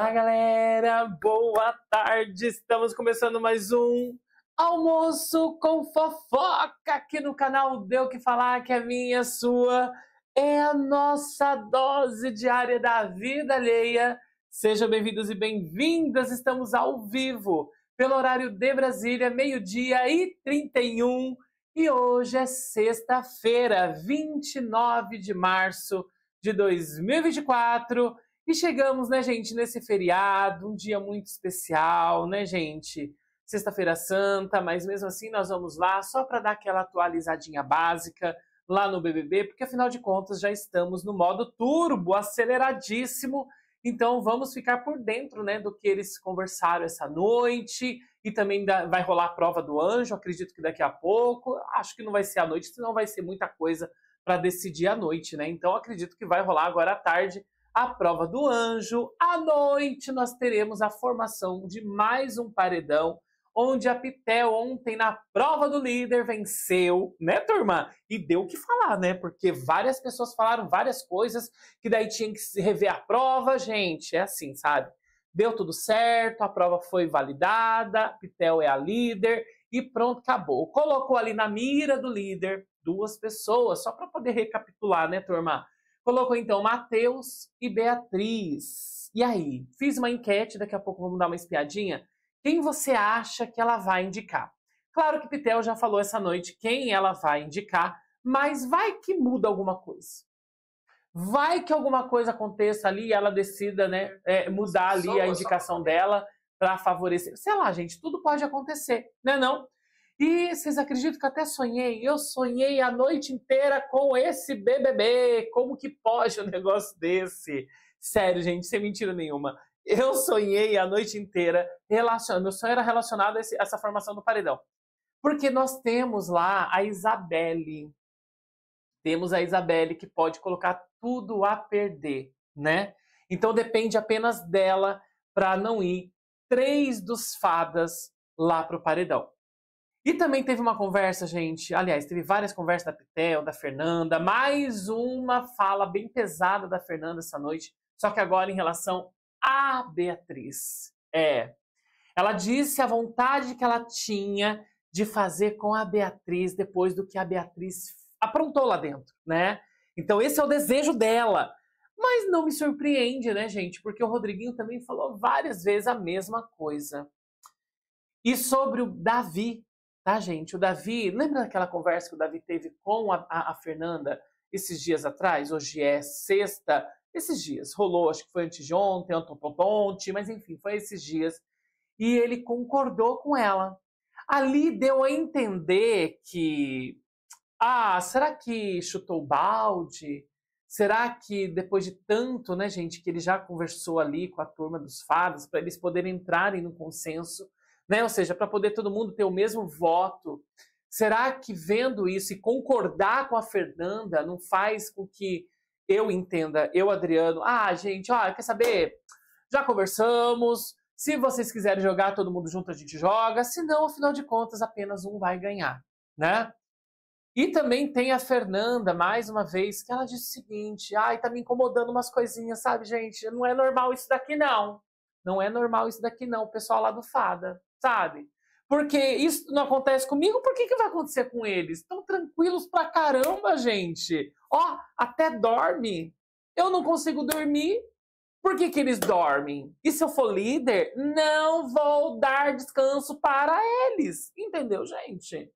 Olá, galera! Boa tarde! Estamos começando mais um Almoço com Fofoca aqui no canal Deu Que Falar, que é minha, sua, é a nossa dose diária da vida alheia. Sejam bem-vindos e bem-vindas! Estamos ao vivo pelo horário de Brasília, meio-dia e 31. E hoje é sexta-feira, 29 de março de 2024. E chegamos, né, gente, nesse feriado, um dia muito especial, né, gente? Sexta-feira Santa, mas mesmo assim nós vamos lá só para dar aquela atualizadinha básica lá no BBB, porque afinal de contas já estamos no modo turbo, aceleradíssimo. Então vamos ficar por dentro, né, do que eles conversaram essa noite e também vai rolar a prova do anjo, acredito que daqui a pouco. Acho que não vai ser à noite, senão vai ser muita coisa para decidir à noite, né? Então acredito que vai rolar agora à tarde a prova do anjo. À noite nós teremos a formação de mais um paredão, onde a Pitel ontem na prova do líder venceu, né, turma? E deu o que falar, né? Porque várias pessoas falaram várias coisas que daí tinha que se rever a prova, gente. É assim, sabe? Deu tudo certo, a prova foi validada, Pitel é a líder e pronto, acabou. Colocou ali na mira do líder duas pessoas, só para poder recapitular, né, turma? Colocou então Mateus e Beatriz. E aí? Fiz uma enquete, daqui a pouco vamos dar uma espiadinha. Quem você acha que ela vai indicar? Claro que Pitel já falou essa noite quem ela vai indicar, mas vai que muda alguma coisa. Vai que alguma coisa aconteça ali e ela decida né, é, mudar ali a indicação dela para favorecer. Sei lá, gente, tudo pode acontecer, né não? E vocês acreditam que até sonhei? Eu sonhei a noite inteira com esse BBB. Como que pode um negócio desse? Sério, gente, sem mentira nenhuma. Eu sonhei a noite inteira relacionado. Meu sonho era relacionado a, esse, a essa formação do paredão. Porque nós temos lá a Isabelle. Temos a Isabelle que pode colocar tudo a perder, né? Então depende apenas dela para não ir três dos fadas lá pro paredão. E também teve uma conversa, gente. Aliás, teve várias conversas da Pitel, da Fernanda, mais uma fala bem pesada da Fernanda essa noite, só que agora em relação à Beatriz. É. Ela disse a vontade que ela tinha de fazer com a Beatriz depois do que a Beatriz aprontou lá dentro, né? Então esse é o desejo dela. Mas não me surpreende, né, gente? Porque o Rodriguinho também falou várias vezes a mesma coisa. E sobre o Davi, Tá, gente? O Davi, lembra daquela conversa que o Davi teve com a, a, a Fernanda esses dias atrás? Hoje é sexta, esses dias. Rolou, acho que foi anteontem, anteontem, mas enfim, foi esses dias. E ele concordou com ela. Ali deu a entender que, ah, será que chutou o balde? Será que depois de tanto, né, gente, que ele já conversou ali com a turma dos fadas, para eles poderem entrarem no consenso, né? Ou seja, para poder todo mundo ter o mesmo voto. Será que vendo isso e concordar com a Fernanda não faz com que eu entenda, eu, Adriano, ah, gente, ó, quer saber? Já conversamos. Se vocês quiserem jogar todo mundo junto, a gente joga. Senão, afinal de contas, apenas um vai ganhar, né? E também tem a Fernanda, mais uma vez, que ela disse o seguinte: ai, tá me incomodando umas coisinhas, sabe, gente? Não é normal isso daqui, não. Não é normal isso daqui, não, o pessoal lá do Fada sabe? Porque isso não acontece comigo, por que, que vai acontecer com eles? Estão tranquilos pra caramba, gente. Ó, até dorme. Eu não consigo dormir. Por que, que eles dormem? E se eu for líder, não vou dar descanso para eles. Entendeu, gente?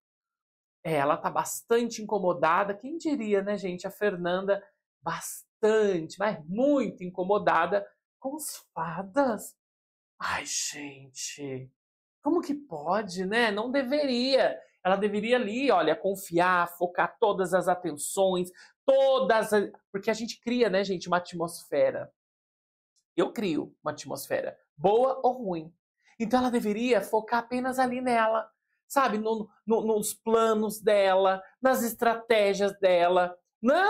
É, ela tá bastante incomodada. Quem diria, né, gente? A Fernanda bastante, mas muito incomodada com os fadas. Ai, gente, como que pode, né? Não deveria. Ela deveria ali, olha, confiar, focar todas as atenções, todas. As... Porque a gente cria, né, gente, uma atmosfera. Eu crio uma atmosfera, boa ou ruim. Então ela deveria focar apenas ali nela, sabe? No, no, nos planos dela, nas estratégias dela, né?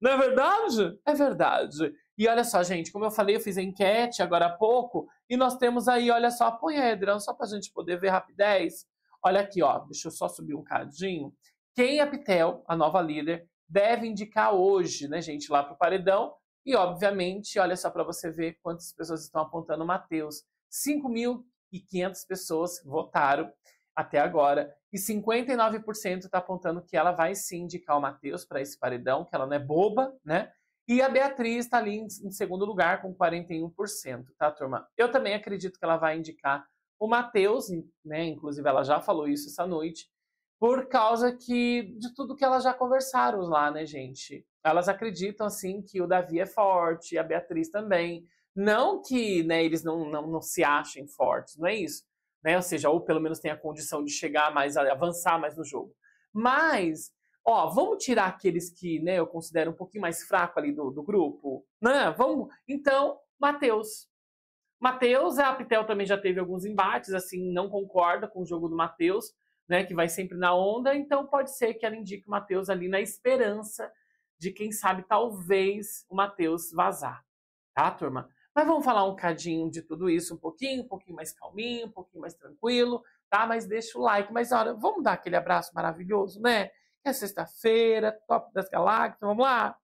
Não é verdade? É verdade. E olha só, gente, como eu falei, eu fiz a enquete agora há pouco, e nós temos aí, olha só, põe a Edran só para a gente poder ver rapidez. Olha aqui, ó, deixa eu só subir um cadinho. Quem a é Pitel, a nova líder, deve indicar hoje, né, gente, lá para o paredão. E, obviamente, olha só para você ver quantas pessoas estão apontando o Matheus. 5.500 pessoas votaram até agora. E 59% está apontando que ela vai sim indicar o Matheus para esse paredão, que ela não é boba, né? E a Beatriz está ali em, segundo lugar com 41%, tá, turma? Eu também acredito que ela vai indicar o Matheus, né? Inclusive, ela já falou isso essa noite, por causa que de tudo que elas já conversaram lá, né, gente? Elas acreditam, assim, que o Davi é forte, a Beatriz também. Não que né, eles não, não, não se achem fortes, não é isso. Né? Ou seja, ou pelo menos tem a condição de chegar mais, avançar mais no jogo. Mas ó, vamos tirar aqueles que né, eu considero um pouquinho mais fraco ali do, do grupo, né? Vamos. Então, Matheus. Matheus, a Pitel também já teve alguns embates, assim, não concorda com o jogo do Matheus, né? Que vai sempre na onda, então pode ser que ela indique o Matheus ali na esperança de quem sabe talvez o Matheus vazar, tá, turma? Mas vamos falar um cadinho de tudo isso, um pouquinho, um pouquinho mais calminho, um pouquinho mais tranquilo, tá? Mas deixa o like, mas olha, vamos dar aquele abraço maravilhoso, né? É sexta-feira, top das galáxias, vamos lá?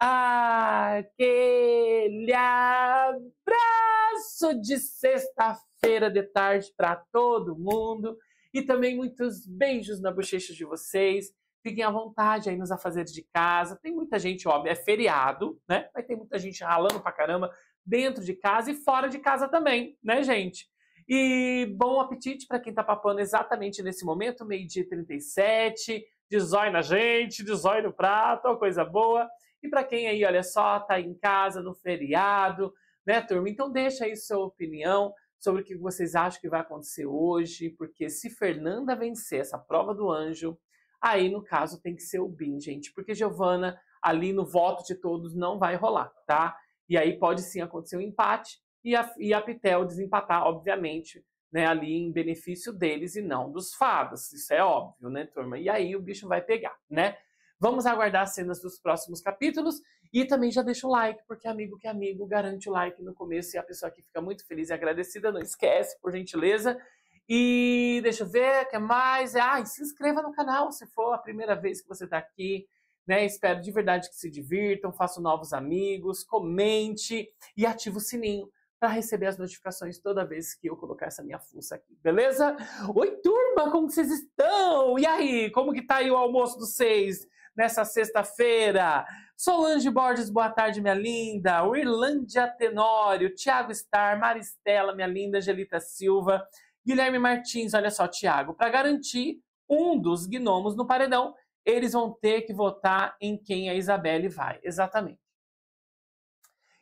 Aquele abraço de sexta-feira de tarde para todo mundo e também muitos beijos na bochecha de vocês. Fiquem à vontade aí nos afazeres de casa. Tem muita gente, óbvio, é feriado, né? Mas tem muita gente ralando pra caramba dentro de casa e fora de casa também, né, gente? E bom apetite para quem tá papando exatamente nesse momento, meio-dia 37. Design na gente, design no prato, é coisa boa. E para quem aí, olha só, tá em casa no feriado, né, turma? Então deixa aí sua opinião sobre o que vocês acham que vai acontecer hoje, porque se Fernanda vencer essa prova do anjo, aí no caso tem que ser o BIM, gente, porque Giovana ali no voto de todos não vai rolar, tá? E aí pode sim acontecer um empate e a, e a Pitel desempatar, obviamente, né, ali em benefício deles e não dos fadas. Isso é óbvio, né, turma? E aí o bicho vai pegar, né? Vamos aguardar as cenas dos próximos capítulos e também já deixa o like, porque amigo que amigo garante o like no começo e a pessoa que fica muito feliz e agradecida, não esquece, por gentileza. E deixa eu ver, o que mais? Ah, se inscreva no canal se for a primeira vez que você está aqui. Né? Espero de verdade que se divirtam, façam novos amigos, comente e ative o sininho para receber as notificações toda vez que eu colocar essa minha fuça aqui, beleza? Oi, turma, como vocês estão? E aí, como que tá aí o almoço dos seis nessa sexta-feira? Solange Borges, boa tarde, minha linda. O Irlândia Tenório, Tiago Star, Maristela, minha linda, Angelita Silva, Guilherme Martins, olha só, Tiago, para garantir um dos gnomos no paredão, eles vão ter que votar em quem a Isabelle vai, exatamente.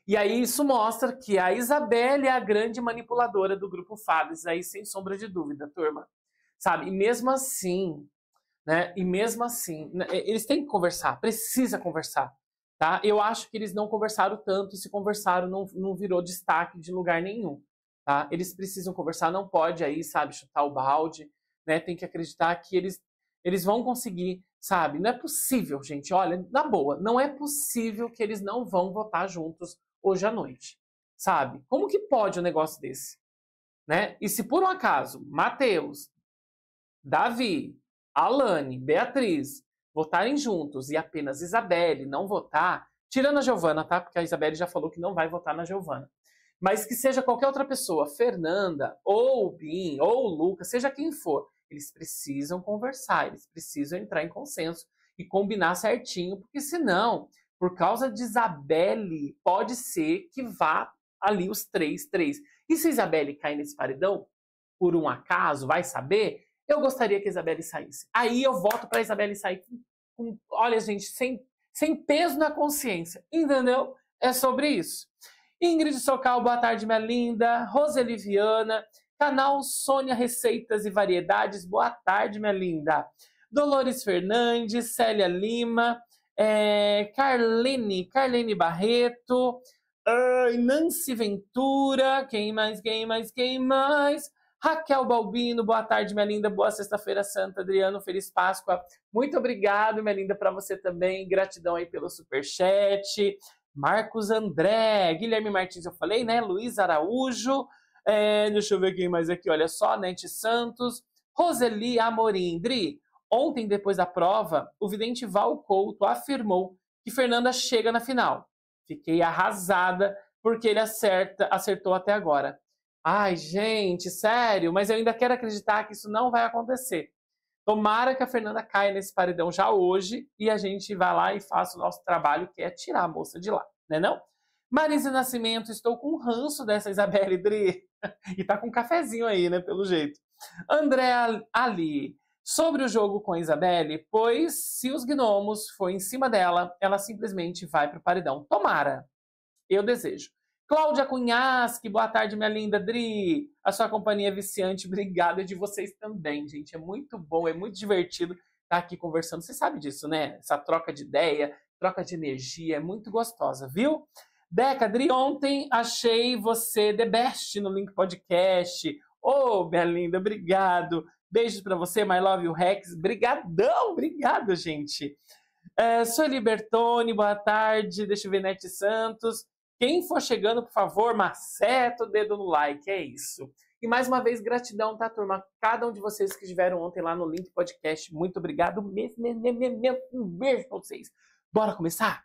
E aí isso mostra que a Isabelle é a grande manipuladora do grupo Fábio, aí sem sombra de dúvida, turma. Sabe? E mesmo assim, né? E mesmo assim, né, eles têm que conversar, precisa conversar, tá? Eu acho que eles não conversaram tanto e se conversaram não, não virou destaque de lugar nenhum, tá? Eles precisam conversar, não pode aí, sabe, chutar o balde, né? Tem que acreditar que eles eles vão conseguir, sabe? Não é possível, gente. Olha, na boa, não é possível que eles não vão votar juntos hoje à noite. Sabe? Como que pode um negócio desse? Né? E se por um acaso Mateus, Davi, Alane, Beatriz votarem juntos e apenas Isabelle não votar, tirando a Giovana, tá? Porque a Isabelle já falou que não vai votar na Giovana. Mas que seja qualquer outra pessoa, Fernanda, ou Bin, ou Lucas, seja quem for, eles precisam conversar, eles precisam entrar em consenso e combinar certinho, porque senão por causa de Isabelle, pode ser que vá ali os três, três. E se Isabelle cair nesse paredão, por um acaso, vai saber? Eu gostaria que Isabelle saísse. Aí eu voto para Isabelle sair com, com, olha, gente, sem, sem peso na consciência. Entendeu? É sobre isso. Ingrid Socal, boa tarde, minha linda. Roseli Viana, canal Sônia Receitas e Variedades, boa tarde, minha linda. Dolores Fernandes, Célia Lima, é, Carlene, Carlene Barreto, uh, Nancy Ventura, quem mais, quem mais, quem mais? Raquel Balbino, boa tarde, minha linda, boa sexta-feira santa, Adriano, feliz Páscoa. Muito obrigado, minha linda, para você também, gratidão aí pelo superchat. Marcos André, Guilherme Martins, eu falei, né? Luiz Araújo, é, deixa eu ver quem mais aqui, olha só, Nete Santos, Roseli Amorim, Dri, Ontem, depois da prova, o vidente Val Couto afirmou que Fernanda chega na final. Fiquei arrasada porque ele acerta, acertou até agora. Ai, gente, sério, mas eu ainda quero acreditar que isso não vai acontecer. Tomara que a Fernanda caia nesse paredão já hoje e a gente vá lá e faça o nosso trabalho, que é tirar a moça de lá, né não? Marisa Nascimento, estou com ranço dessa Isabelle Dri. e tá com um cafezinho aí, né, pelo jeito. André Ali, sobre o jogo com a Isabelle, pois se os gnomos foi em cima dela, ela simplesmente vai para o paredão. Tomara! Eu desejo. Cláudia Cunhasque, boa tarde, minha linda Dri. A sua companhia é viciante, obrigada de vocês também, gente. É muito bom, é muito divertido estar tá aqui conversando. Você sabe disso, né? Essa troca de ideia, troca de energia, é muito gostosa, viu? Beca, Dri, ontem achei você the best no Link Podcast. Ô, oh, minha linda, obrigado. Beijos para você, my love o Rex. Brigadão, obrigado, gente. É, sou Sueli Bertoni, boa tarde. Deixa eu ver, Nete Santos. Quem for chegando, por favor, maceta o dedo no like, é isso. E mais uma vez, gratidão, tá, turma? Cada um de vocês que estiveram ontem lá no Link Podcast, muito obrigado mesmo, mesmo, mesmo. Um beijo pra vocês. Bora começar?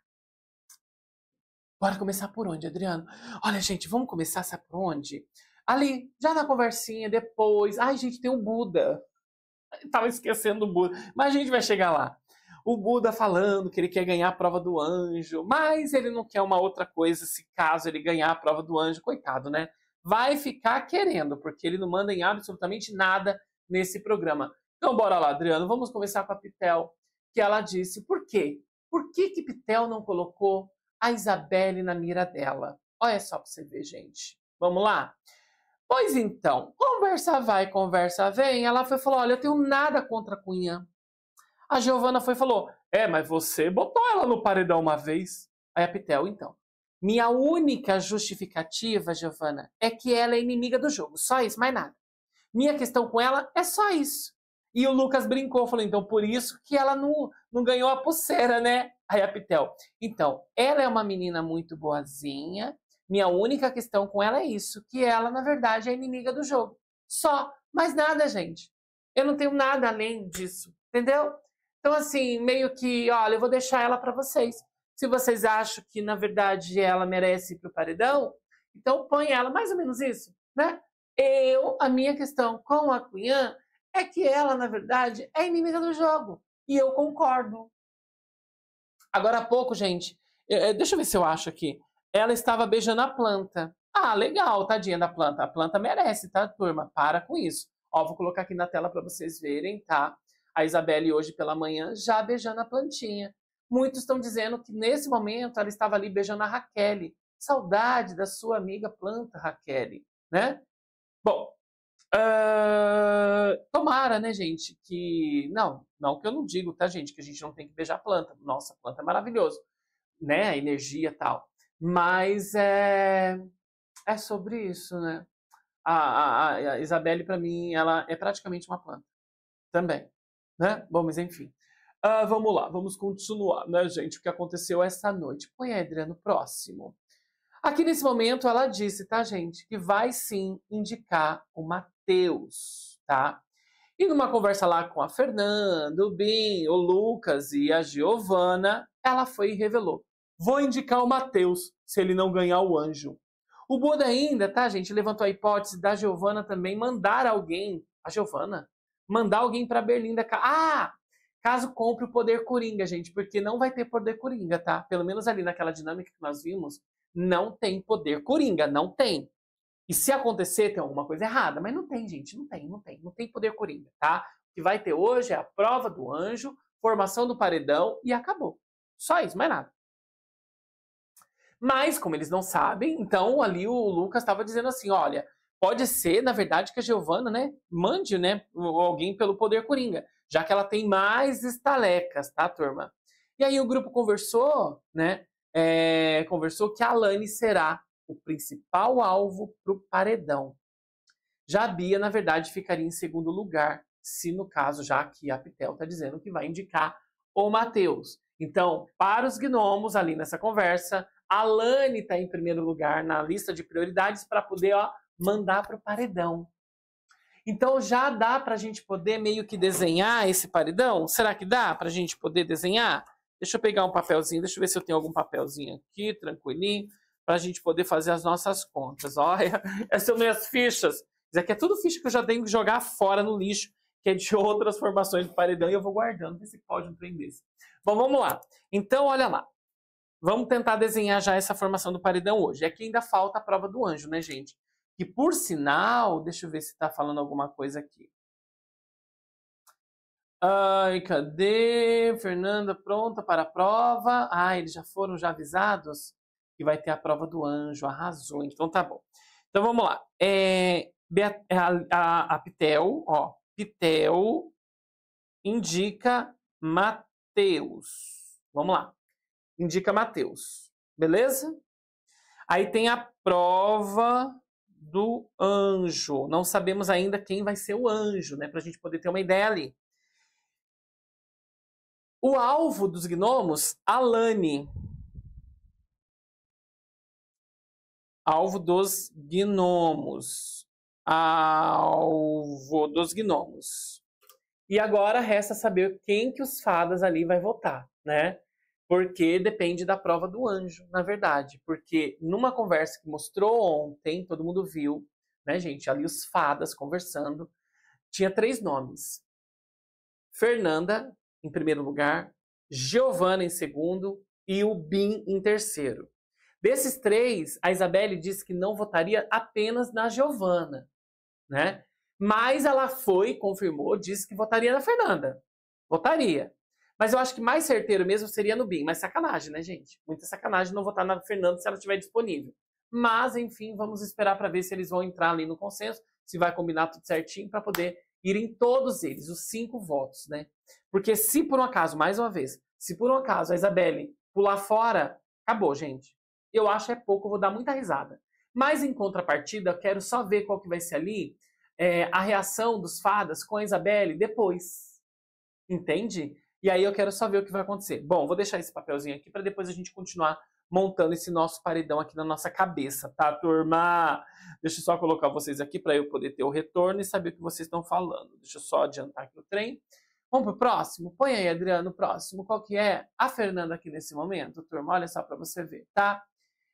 Bora começar por onde, Adriano? Olha, gente, vamos começar, sabe por onde? Ali, já na conversinha, depois. Ai, gente, tem o Buda. Eu tava esquecendo o Buda. Mas a gente vai chegar lá. O Buda falando que ele quer ganhar a prova do anjo, mas ele não quer uma outra coisa se caso ele ganhar a prova do anjo. Coitado, né? Vai ficar querendo, porque ele não manda em absolutamente nada nesse programa. Então, bora lá, Adriano. Vamos conversar com a Pitel, que ela disse por quê? Por que, que Pitel não colocou a Isabelle na mira dela? Olha só para você ver, gente. Vamos lá? Pois então, conversa vai, conversa vem. Ela foi falou: Olha, eu tenho nada contra a Cunha. A Giovana foi e falou: É, mas você botou ela no paredão uma vez. Aí a Pitel, então. Minha única justificativa, Giovana, é que ela é inimiga do jogo. Só isso, mais nada. Minha questão com ela é só isso. E o Lucas brincou, falou: então, por isso que ela não, não ganhou a pulseira, né? Aí a Pitel. Então, ela é uma menina muito boazinha, minha única questão com ela é isso, que ela, na verdade, é inimiga do jogo. Só, mais nada, gente. Eu não tenho nada além disso, entendeu? Então, assim, meio que, olha, eu vou deixar ela para vocês. Se vocês acham que, na verdade, ela merece ir pro paredão, então põe ela, mais ou menos isso, né? Eu, a minha questão com a Cunhã é que ela, na verdade, é inimiga do jogo. E eu concordo. Agora há pouco, gente, eh, eh, deixa eu ver se eu acho aqui. Ela estava beijando a planta. Ah, legal, tadinha da planta. A planta merece, tá, turma? Para com isso. Ó, vou colocar aqui na tela para vocês verem, tá? A Isabelle hoje pela manhã já beijando a plantinha. Muitos estão dizendo que nesse momento ela estava ali beijando a Raquel. Saudade da sua amiga planta, Raquel, né? Bom, uh, tomara, né, gente, que... Não, não que eu não digo, tá, gente, que a gente não tem que beijar a planta. Nossa, a planta é maravilhoso, né? A energia tal. Mas é, é sobre isso, né? A, a, a Isabelle, para mim, ela é praticamente uma planta. Também. Né? Bom, mas enfim. Uh, vamos lá, vamos continuar, né, gente? O que aconteceu essa noite? Põe a no próximo. Aqui nesse momento, ela disse, tá, gente, que vai sim indicar o Matheus, tá? E numa conversa lá com a Fernanda, o Bim, o Lucas e a Giovana, ela foi e revelou Vou indicar o Mateus, se ele não ganhar o anjo. O Buda ainda, tá, gente, levantou a hipótese da Giovana também mandar alguém, a Giovana, mandar alguém para Berlinda. Ah, caso compre o poder coringa, gente, porque não vai ter poder coringa, tá? Pelo menos ali naquela dinâmica que nós vimos, não tem poder coringa, não tem. E se acontecer, tem alguma coisa errada, mas não tem, gente, não tem, não tem, não tem poder coringa, tá? O que vai ter hoje é a prova do anjo, formação do paredão e acabou. Só isso, mais nada. Mas, como eles não sabem, então ali o Lucas estava dizendo assim: olha, pode ser, na verdade, que a Giovana, né, mande, né, alguém pelo poder coringa, já que ela tem mais estalecas, tá, turma? E aí o grupo conversou, né, é, conversou que a Alane será o principal alvo para o paredão. Já a Bia, na verdade, ficaria em segundo lugar, se no caso, já que a Pitel está dizendo que vai indicar o Matheus. Então, para os gnomos ali nessa conversa, a Lani está em primeiro lugar na lista de prioridades para poder ó, mandar para o paredão. Então já dá para a gente poder meio que desenhar esse paredão? Será que dá para a gente poder desenhar? Deixa eu pegar um papelzinho, deixa eu ver se eu tenho algum papelzinho aqui, tranquilinho, para a gente poder fazer as nossas contas. Olha, essas são minhas fichas. Isso aqui é tudo ficha que eu já tenho que jogar fora no lixo, que é de outras formações do paredão, e eu vou guardando, ver se pode um trem desse. Bom, vamos lá. Então, olha lá. Vamos tentar desenhar já essa formação do paredão hoje. É que ainda falta a prova do anjo, né, gente? Que por sinal, deixa eu ver se está falando alguma coisa aqui. Ai, cadê? Fernanda pronta para a prova. Ah, eles já foram já avisados que vai ter a prova do anjo. Arrasou, então tá bom. Então vamos lá. É, é, a, a, a Pitel, ó, Pitel indica Mateus. Vamos lá indica Mateus. Beleza? Aí tem a prova do anjo. Não sabemos ainda quem vai ser o anjo, né? Para a gente poder ter uma ideia ali. O alvo dos gnomos, Alane. Alvo dos gnomos. Alvo dos gnomos. E agora resta saber quem que os fadas ali vai votar, né? Porque depende da prova do anjo, na verdade. Porque numa conversa que mostrou ontem, todo mundo viu, né, gente? Ali os fadas conversando. Tinha três nomes: Fernanda, em primeiro lugar, Giovana, em segundo, e o Bin, em terceiro. Desses três, a Isabelle disse que não votaria apenas na Giovana, né? Mas ela foi, confirmou, disse que votaria na Fernanda. Votaria. Mas eu acho que mais certeiro mesmo seria no BIM. Mas sacanagem, né, gente? Muita sacanagem não votar na Fernanda se ela estiver disponível. Mas, enfim, vamos esperar para ver se eles vão entrar ali no consenso, se vai combinar tudo certinho para poder ir em todos eles, os cinco votos, né? Porque se por um acaso, mais uma vez, se por um acaso a Isabelle pular fora, acabou, gente. Eu acho é pouco, eu vou dar muita risada. Mas em contrapartida, eu quero só ver qual que vai ser ali é, a reação dos fadas com a Isabelle depois. Entende? E aí eu quero só ver o que vai acontecer. Bom, vou deixar esse papelzinho aqui para depois a gente continuar montando esse nosso paredão aqui na nossa cabeça, tá, turma? Deixa eu só colocar vocês aqui para eu poder ter o retorno e saber o que vocês estão falando. Deixa eu só adiantar aqui o trem. Vamos pro próximo? Põe aí, Adriano, próximo. Qual que é? A Fernanda aqui nesse momento, turma, olha só para você ver, tá?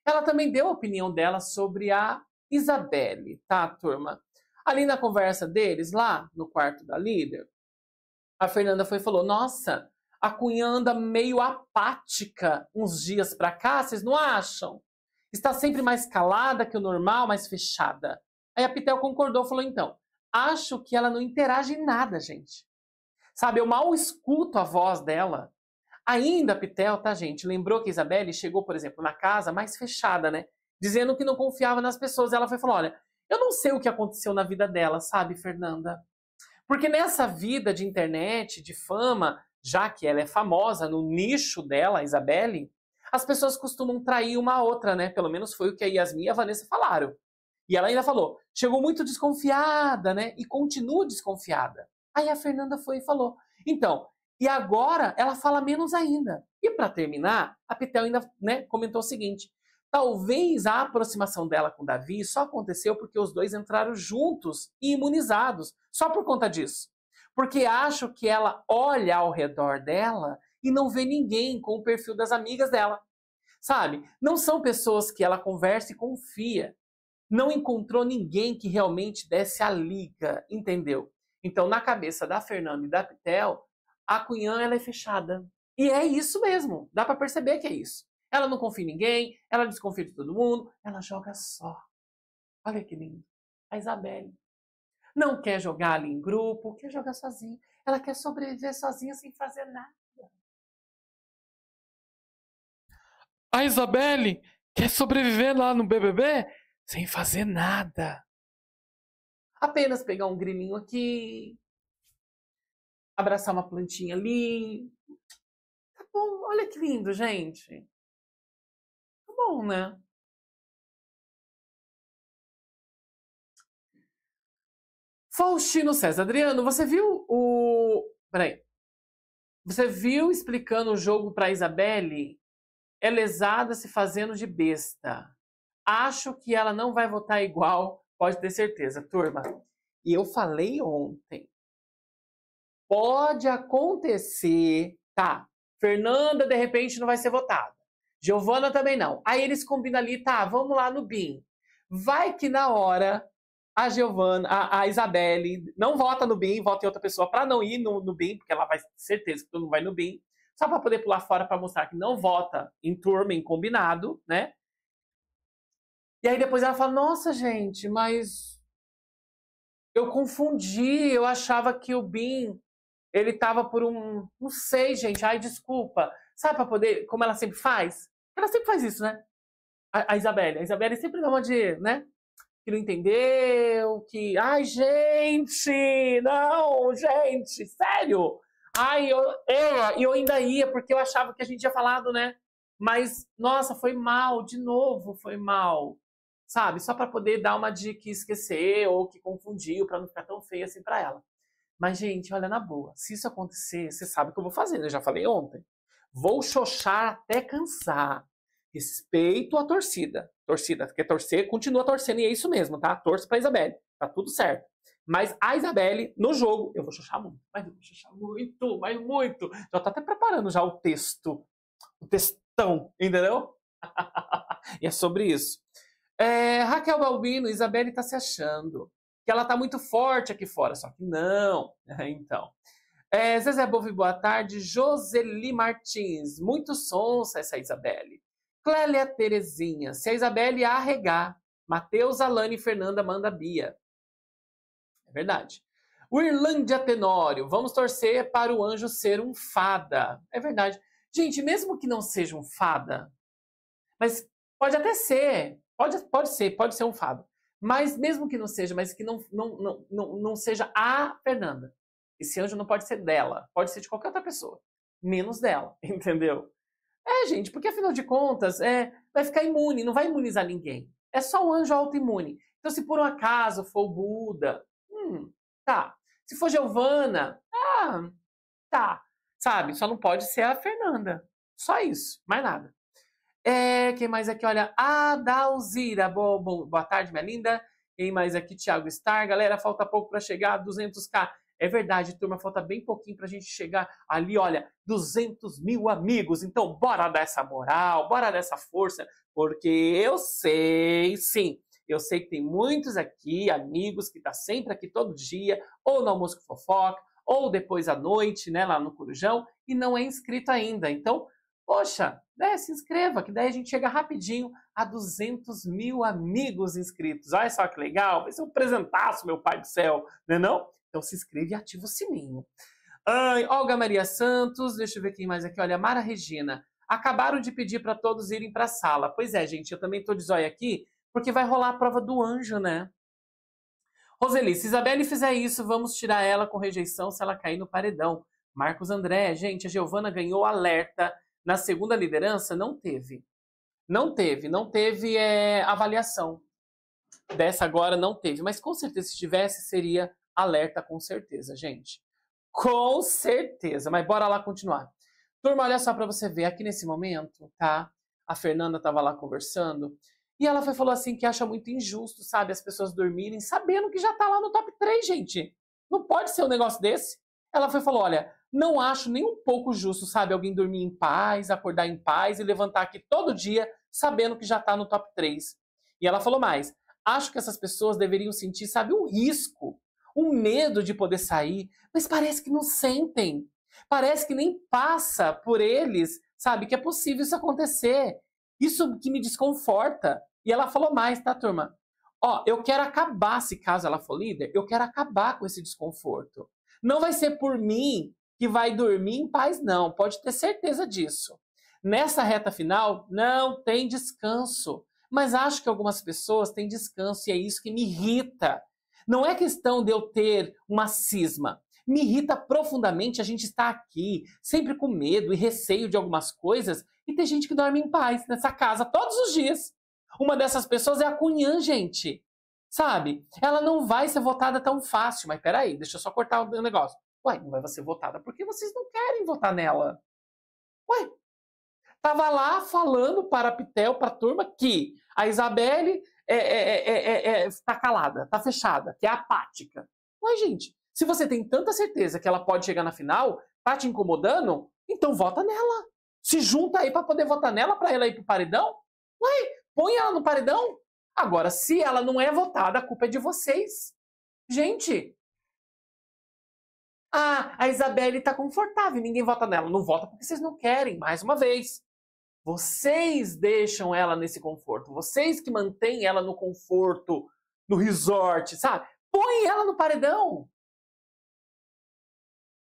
Ela também deu a opinião dela sobre a Isabelle, tá, turma? Ali na conversa deles, lá no quarto da líder, a Fernanda foi falou: Nossa, a cunhada meio apática uns dias para cá, vocês não acham? Está sempre mais calada que o normal, mais fechada. Aí a Pitel concordou, falou: Então, acho que ela não interage em nada, gente. Sabe, eu mal escuto a voz dela. Ainda a Pitel, tá, gente? Lembrou que a Isabelle chegou, por exemplo, na casa mais fechada, né? Dizendo que não confiava nas pessoas. Ela foi falar: Olha, eu não sei o que aconteceu na vida dela, sabe, Fernanda? Porque nessa vida de internet, de fama, já que ela é famosa no nicho dela, a Isabelle, as pessoas costumam trair uma a outra, né? Pelo menos foi o que a Yasmin e a Vanessa falaram. E ela ainda falou, chegou muito desconfiada, né? E continua desconfiada. Aí a Fernanda foi e falou. Então, e agora ela fala menos ainda. E para terminar, a Pitel ainda né, comentou o seguinte: Talvez a aproximação dela com Davi só aconteceu porque os dois entraram juntos e imunizados, só por conta disso. Porque acho que ela olha ao redor dela e não vê ninguém com o perfil das amigas dela. Sabe? Não são pessoas que ela conversa e confia. Não encontrou ninguém que realmente desse a liga, entendeu? Então, na cabeça da Fernanda e da Pitel, a Cunhã ela é fechada. E é isso mesmo, dá para perceber que é isso. Ela não confia em ninguém, ela desconfia de todo mundo, ela joga só. Olha que lindo. A Isabelle não quer jogar ali em grupo, quer jogar sozinha. Ela quer sobreviver sozinha sem fazer nada. A Isabelle quer sobreviver lá no BBB sem fazer nada. Apenas pegar um grilinho aqui, abraçar uma plantinha ali. Tá bom, olha que lindo, gente bom, né? Faustino César Adriano, você viu o. Peraí. Você viu explicando o jogo para Isabelle? É lesada se fazendo de besta. Acho que ela não vai votar igual, pode ter certeza, turma. E eu falei ontem. Pode acontecer, tá? Fernanda de repente não vai ser votada. Giovana também não. Aí eles combinam ali, tá, vamos lá no BIM. Vai que na hora a Giovana, a, a Isabelle, não vota no BIM, vota em outra pessoa para não ir no, no BIM, porque ela vai certeza que todo mundo vai no BIM, só para poder pular fora para mostrar que não vota em turma, em combinado, né? E aí depois ela fala: Nossa, gente, mas eu confundi, eu achava que o BIM ele tava por um, não sei, gente, ai desculpa. Sabe para poder, como ela sempre faz? Ela sempre faz isso, né? A, a Isabelle. A Isabelle sempre dá uma de, né? Que não entendeu, que. Ai, gente! Não, gente! Sério! Ai, eu, eu, eu ainda ia, porque eu achava que a gente tinha falado, né? Mas, nossa, foi mal, de novo foi mal. Sabe? Só para poder dar uma de que esqueceu ou que confundiu, para não ficar tão feio assim para ela. Mas, gente, olha, na boa, se isso acontecer, você sabe o que eu vou fazer, né? Eu já falei ontem. Vou xoxar até cansar. Respeito a torcida. Torcida quer torcer, continua torcendo e é isso mesmo, tá? Torço pra Isabelle. Tá tudo certo. Mas a Isabelle, no jogo, eu vou xoxar muito, mas eu vou xoxar muito, mas muito. Já tá até preparando já o texto. O textão, entendeu? e é sobre isso. É, Raquel Balbino, Isabelle tá se achando. Que ela tá muito forte aqui fora, só que não. Né, então. É, Zezé Bove, boa tarde. Joseli Martins, muito sonsa essa Isabelle. Clélia Terezinha, se a Isabelle arregar. Matheus, Alane, Fernanda, manda Bia. É verdade. O Irlândia Tenório, vamos torcer para o anjo ser um fada. É verdade. Gente, mesmo que não seja um fada, mas pode até ser, pode, pode ser, pode ser um fada. Mas mesmo que não seja, mas que não, não, não, não, não seja a Fernanda. Esse anjo não pode ser dela, pode ser de qualquer outra pessoa, menos dela, entendeu? É, gente, porque afinal de contas, é, vai ficar imune, não vai imunizar ninguém. É só um anjo autoimune. Então, se por um acaso for o Buda, hum, tá. Se for Giovana, ah, tá. Sabe? Só não pode ser a Fernanda. Só isso, mais nada. É, quem mais aqui? Olha, a Dalzira. Boa, boa, boa tarde, minha linda. Quem mais aqui? Thiago Star. Galera, falta pouco para chegar a 200k. É verdade, turma, falta bem pouquinho para a gente chegar ali, olha, 200 mil amigos. Então, bora dar essa moral, bora dar essa força, porque eu sei, sim, eu sei que tem muitos aqui, amigos, que tá sempre aqui todo dia, ou no almoço com fofoca, ou depois à noite, né, lá no Corujão, e não é inscrito ainda. Então, poxa, né, se inscreva, que daí a gente chega rapidinho a 200 mil amigos inscritos. Olha só que legal, vai ser um presentaço, meu pai do céu, né não? Então se inscreve e ativa o sininho. Ai, Olga Maria Santos, deixa eu ver quem mais aqui. Olha, Mara Regina. Acabaram de pedir para todos irem para a sala. Pois é, gente, eu também tô de zóia aqui, porque vai rolar a prova do anjo, né? Roseli, se Isabelle fizer isso, vamos tirar ela com rejeição se ela cair no paredão. Marcos André, gente, a Giovana ganhou alerta. Na segunda liderança, não teve. Não teve, não teve é, avaliação. Dessa agora não teve. Mas com certeza, se tivesse, seria alerta com certeza, gente. Com certeza. Mas bora lá continuar. Turma, olha só para você ver. Aqui nesse momento, tá? A Fernanda estava lá conversando. E ela foi, falou assim que acha muito injusto, sabe? As pessoas dormirem sabendo que já tá lá no top 3, gente. Não pode ser um negócio desse. Ela foi falou, olha, não acho nem um pouco justo, sabe? Alguém dormir em paz, acordar em paz e levantar aqui todo dia sabendo que já tá no top 3. E ela falou mais, acho que essas pessoas deveriam sentir, sabe, um risco o medo de poder sair, mas parece que não sentem. Parece que nem passa por eles, sabe, que é possível isso acontecer. Isso que me desconforta. E ela falou mais, tá, turma? Ó, eu quero acabar, se caso ela for líder, eu quero acabar com esse desconforto. Não vai ser por mim que vai dormir em paz, não. Pode ter certeza disso. Nessa reta final, não tem descanso. Mas acho que algumas pessoas têm descanso e é isso que me irrita. Não é questão de eu ter uma cisma. Me irrita profundamente a gente estar aqui, sempre com medo e receio de algumas coisas, e ter gente que dorme em paz nessa casa todos os dias. Uma dessas pessoas é a Cunhã, gente. Sabe? Ela não vai ser votada tão fácil. Mas peraí, deixa eu só cortar o negócio. Uai, não vai ser votada porque vocês não querem votar nela. Uai, tava lá falando para a Pitel, para a turma, que a Isabelle é é, é, é, é, tá calada, tá fechada, que é apática. Mas, gente, se você tem tanta certeza que ela pode chegar na final, tá te incomodando, então vota nela. Se junta aí para poder votar nela, para ela ir pro paredão. Ué, põe ela no paredão. Agora, se ela não é votada, a culpa é de vocês. Gente, ah, a Isabelle tá confortável, ninguém vota nela. Não vota porque vocês não querem, mais uma vez. Vocês deixam ela nesse conforto. Vocês que mantêm ela no conforto, no resort, sabe? Põe ela no paredão.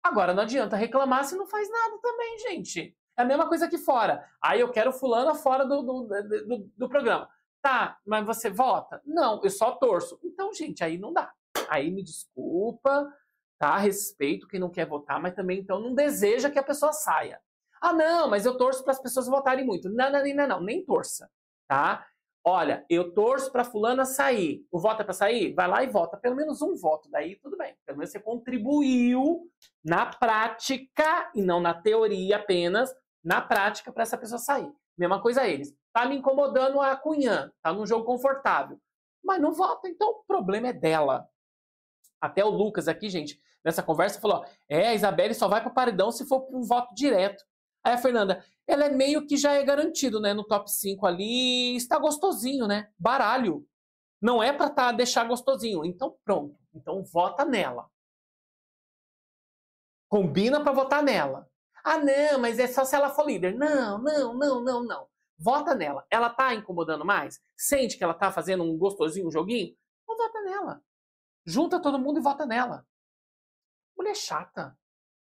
Agora não adianta reclamar se não faz nada também, gente. É a mesma coisa aqui fora. Aí eu quero fulana fora do, do, do, do programa. Tá, mas você vota? Não, eu só torço. Então, gente, aí não dá. Aí me desculpa, tá? Respeito quem não quer votar, mas também então não deseja que a pessoa saia. Ah, não, mas eu torço para as pessoas votarem muito. Não, não, não, não, nem torça, tá? Olha, eu torço para fulana sair. O voto é para sair? Vai lá e vota. Pelo menos um voto, daí tudo bem. Pelo menos você contribuiu na prática, e não na teoria apenas, na prática para essa pessoa sair. Mesma coisa eles. Tá me incomodando a cunhã, tá num jogo confortável. Mas não vota, então o problema é dela. Até o Lucas aqui, gente, nessa conversa falou: é, a Isabelle só vai para paredão se for por um voto direto. Aí é, a Fernanda, ela é meio que já é garantido, né? No top 5 ali, está gostosinho, né? Baralho. Não é para tá, deixar gostosinho. Então pronto. Então vota nela. Combina para votar nela. Ah, não, mas é só se ela for líder. Não, não, não, não, não. Vota nela. Ela tá incomodando mais? Sente que ela tá fazendo um gostosinho, um joguinho? Então vota nela. Junta todo mundo e vota nela. Mulher chata.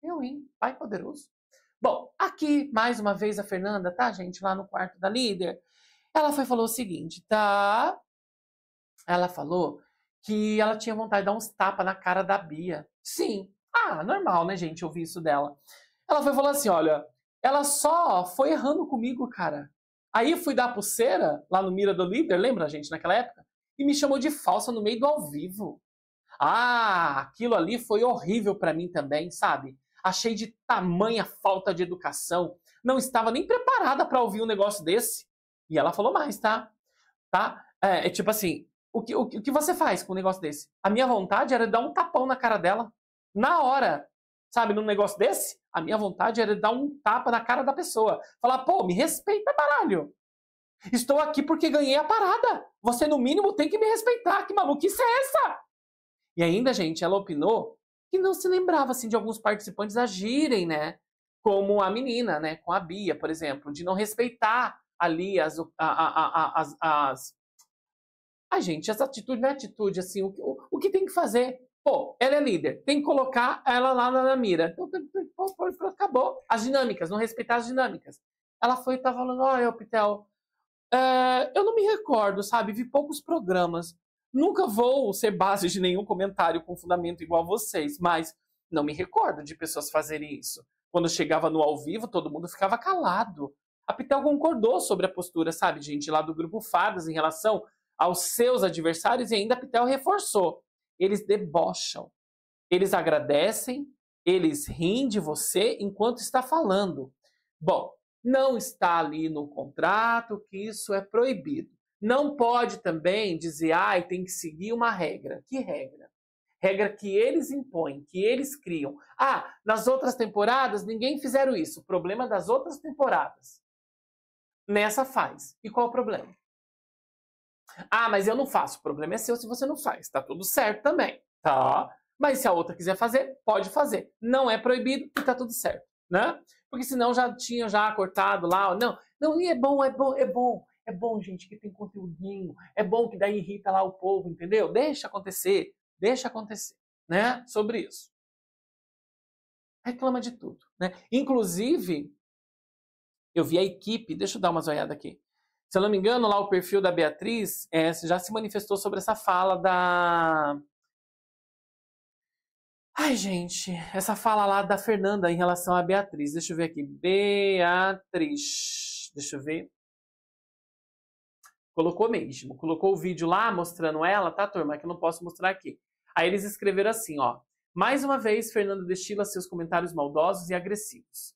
Eu, hein? Pai poderoso. Bom, aqui, mais uma vez, a Fernanda, tá, gente, lá no quarto da líder, ela foi falou o seguinte, tá? Ela falou que ela tinha vontade de dar uns tapas na cara da Bia. Sim. Ah, normal, né, gente, ouvir isso dela. Ela foi falou assim, olha, ela só foi errando comigo, cara. Aí fui dar pulseira lá no Mira do Líder, lembra, gente, naquela época? E me chamou de falsa no meio do ao vivo. Ah, aquilo ali foi horrível para mim também, sabe? achei de tamanha falta de educação. Não estava nem preparada para ouvir um negócio desse. E ela falou mais, tá? Tá? É, é tipo assim, o que, o, o que você faz com um negócio desse? A minha vontade era dar um tapão na cara dela. Na hora, sabe, num negócio desse, a minha vontade era dar um tapa na cara da pessoa. Falar, pô, me respeita, baralho. Estou aqui porque ganhei a parada. Você, no mínimo, tem que me respeitar. Que maluquice é essa? E ainda, gente, ela opinou que não se lembrava assim de alguns participantes agirem, né? Como a menina, né? Com a Bia, por exemplo, de não respeitar ali as, a, a, a, as, as... Ai, gente, essa atitude não é atitude, assim, o, o, o que tem que fazer? Pô, ela é líder, tem que colocar ela lá na mira. Então, acabou. As dinâmicas, não respeitar as dinâmicas. Ela foi e tá falando, olha, Pitel, eh, eu não me recordo, sabe? Vi poucos programas, Nunca vou ser base de nenhum comentário com fundamento igual a vocês, mas não me recordo de pessoas fazerem isso. Quando chegava no ao vivo, todo mundo ficava calado. A Pitel concordou sobre a postura, sabe, gente, lá do grupo Fadas em relação aos seus adversários e ainda a Pitel reforçou. Eles debocham, eles agradecem, eles riem de você enquanto está falando. Bom, não está ali no contrato que isso é proibido. Não pode também dizer, ai, ah, tem que seguir uma regra. Que regra? Regra que eles impõem, que eles criam. Ah, nas outras temporadas ninguém fizeram isso. problema das outras temporadas. Nessa faz. E qual o problema? Ah, mas eu não faço. O problema é seu se você não faz. Tá tudo certo também, tá? Mas se a outra quiser fazer, pode fazer. Não é proibido e tá tudo certo, né? Porque senão já tinha já cortado lá, não. Não, e é bom, é bom, é bom. É bom, gente, que tem conteúdinho. É bom que daí irrita lá o povo, entendeu? Deixa acontecer, deixa acontecer, né? Sobre isso. Reclama de tudo, né? Inclusive, eu vi a equipe, deixa eu dar uma zoiada aqui. Se eu não me engano, lá o perfil da Beatriz é, já se manifestou sobre essa fala da. Ai, gente, essa fala lá da Fernanda em relação à Beatriz. Deixa eu ver aqui. Beatriz. Deixa eu ver. Colocou mesmo. Colocou o vídeo lá mostrando ela, tá, turma? Que eu não posso mostrar aqui. Aí eles escreveram assim, ó. Mais uma vez, Fernanda destila seus comentários maldosos e agressivos.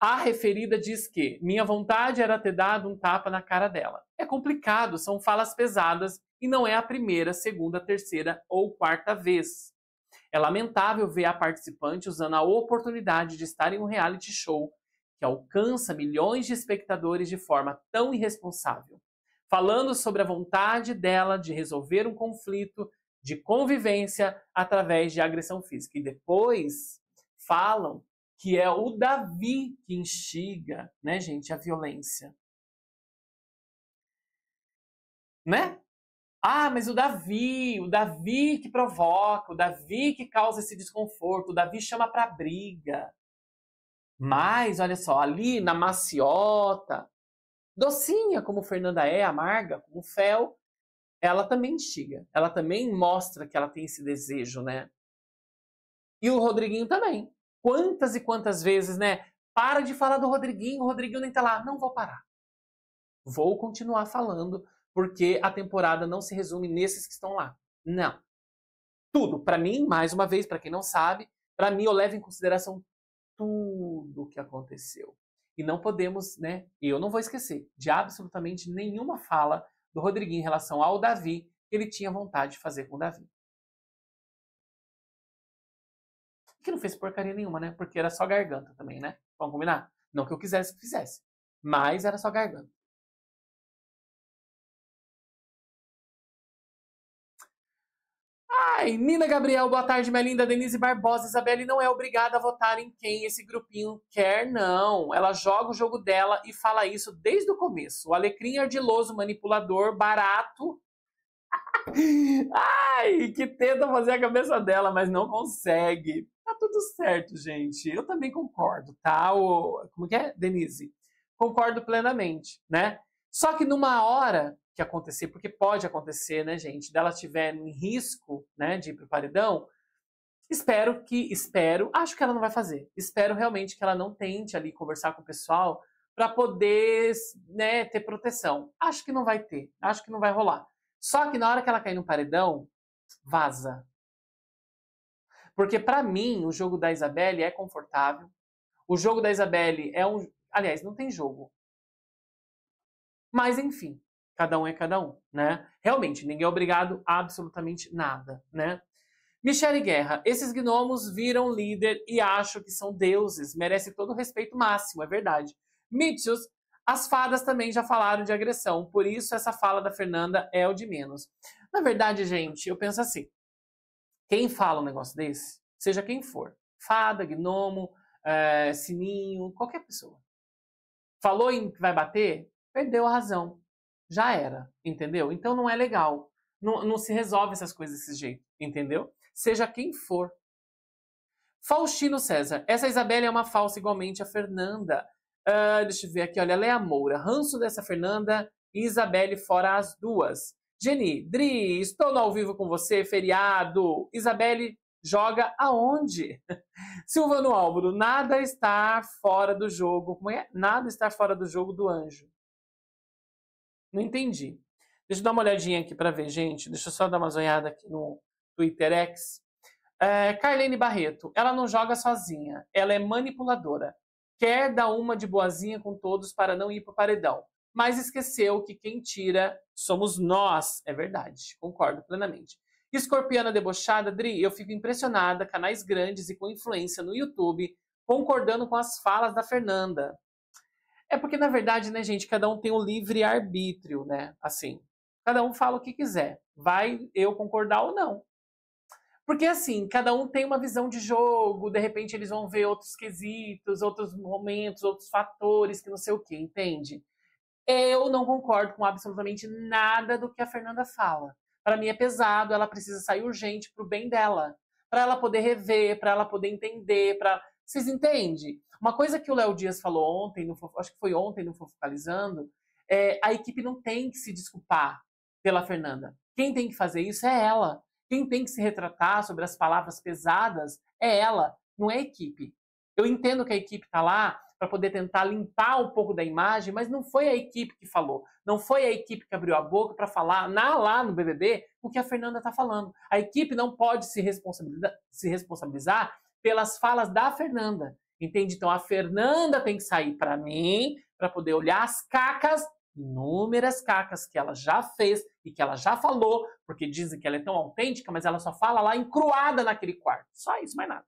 A referida diz que minha vontade era ter dado um tapa na cara dela. É complicado, são falas pesadas e não é a primeira, segunda, terceira ou quarta vez. É lamentável ver a participante usando a oportunidade de estar em um reality show que alcança milhões de espectadores de forma tão irresponsável falando sobre a vontade dela de resolver um conflito de convivência através de agressão física. E depois falam que é o Davi que instiga, né, gente, a violência. Né? Ah, mas o Davi, o Davi que provoca, o Davi que causa esse desconforto, o Davi chama para briga. Mas, olha só, ali na maciota, Docinha, como Fernanda é, amarga, como Fel, ela também instiga. Ela também mostra que ela tem esse desejo, né? E o Rodriguinho também. Quantas e quantas vezes, né? Para de falar do Rodriguinho, o Rodriguinho nem tá lá. Não vou parar. Vou continuar falando, porque a temporada não se resume nesses que estão lá. Não. Tudo. Para mim, mais uma vez, para quem não sabe, para mim eu levo em consideração tudo o que aconteceu. E não podemos, né? E eu não vou esquecer de absolutamente nenhuma fala do Rodriguinho em relação ao Davi que ele tinha vontade de fazer com o Davi. Que não fez porcaria nenhuma, né? Porque era só garganta também, né? Vamos combinar? Não que eu quisesse que fizesse, mas era só garganta. Ai, Nina Gabriel, boa tarde, minha linda. Denise Barbosa, Isabelle não é obrigada a votar em quem esse grupinho quer, não. Ela joga o jogo dela e fala isso desde o começo. O alecrim é ardiloso, manipulador, barato. Ai, que tenta fazer a cabeça dela, mas não consegue. Tá tudo certo, gente. Eu também concordo, tá? O... Como que é, Denise? Concordo plenamente, né? Só que numa hora que acontecer, porque pode acontecer, né, gente, dela estiver em risco, né, de ir para o paredão, espero que, espero, acho que ela não vai fazer. Espero realmente que ela não tente ali conversar com o pessoal para poder, né, ter proteção. Acho que não vai ter, acho que não vai rolar. Só que na hora que ela cair no paredão, vaza. Porque para mim, o jogo da Isabelle é confortável. O jogo da Isabelle é um, aliás, não tem jogo. Mas enfim, Cada um é cada um, né? Realmente, ninguém é obrigado a absolutamente nada, né? Michele Guerra, esses gnomos viram líder e acham que são deuses, merece todo o respeito máximo, é verdade. Mitius, as fadas também já falaram de agressão, por isso essa fala da Fernanda é o de menos. Na verdade, gente, eu penso assim: quem fala um negócio desse, seja quem for, fada, gnomo, é, sininho, qualquer pessoa, falou em que vai bater, perdeu a razão já era, entendeu? Então não é legal. Não, não se resolve essas coisas desse jeito, entendeu? Seja quem for. Faustino César. Essa Isabelle é uma falsa igualmente a Fernanda. Uh, deixa eu ver aqui, olha, a Moura. Ranço dessa Fernanda e Isabelle fora as duas. Jenny, Dri, estou no ao vivo com você, feriado. Isabelle joga aonde? Silvano Álvaro, nada está fora do jogo. Como é? Nada está fora do jogo do anjo. Não entendi. Deixa eu dar uma olhadinha aqui para ver, gente. Deixa eu só dar uma olhada aqui no Twitterex. É, Carlene Barreto, ela não joga sozinha, ela é manipuladora. Quer dar uma de boazinha com todos para não ir para o paredão, mas esqueceu que quem tira somos nós. É verdade, concordo plenamente. Escorpiana debochada, Dri, eu fico impressionada, canais grandes e com influência no YouTube, concordando com as falas da Fernanda. É porque, na verdade, né, gente, cada um tem o um livre arbítrio, né? Assim, cada um fala o que quiser. Vai eu concordar ou não. Porque, assim, cada um tem uma visão de jogo, de repente eles vão ver outros quesitos, outros momentos, outros fatores, que não sei o quê, entende? Eu não concordo com absolutamente nada do que a Fernanda fala. Para mim é pesado, ela precisa sair urgente para o bem dela, para ela poder rever, para ela poder entender, para vocês entendem? Uma coisa que o Léo Dias falou ontem, no, acho que foi ontem no Fofocalizando, é a equipe não tem que se desculpar pela Fernanda. Quem tem que fazer isso é ela. Quem tem que se retratar sobre as palavras pesadas é ela, não é a equipe. Eu entendo que a equipe está lá para poder tentar limpar um pouco da imagem, mas não foi a equipe que falou, não foi a equipe que abriu a boca para falar na, lá no BBB o que a Fernanda está falando. A equipe não pode se se responsabilizar pelas falas da Fernanda. Entende? Então a Fernanda tem que sair para mim para poder olhar as cacas, inúmeras cacas que ela já fez e que ela já falou, porque dizem que ela é tão autêntica, mas ela só fala lá encruada naquele quarto. Só isso, mais nada.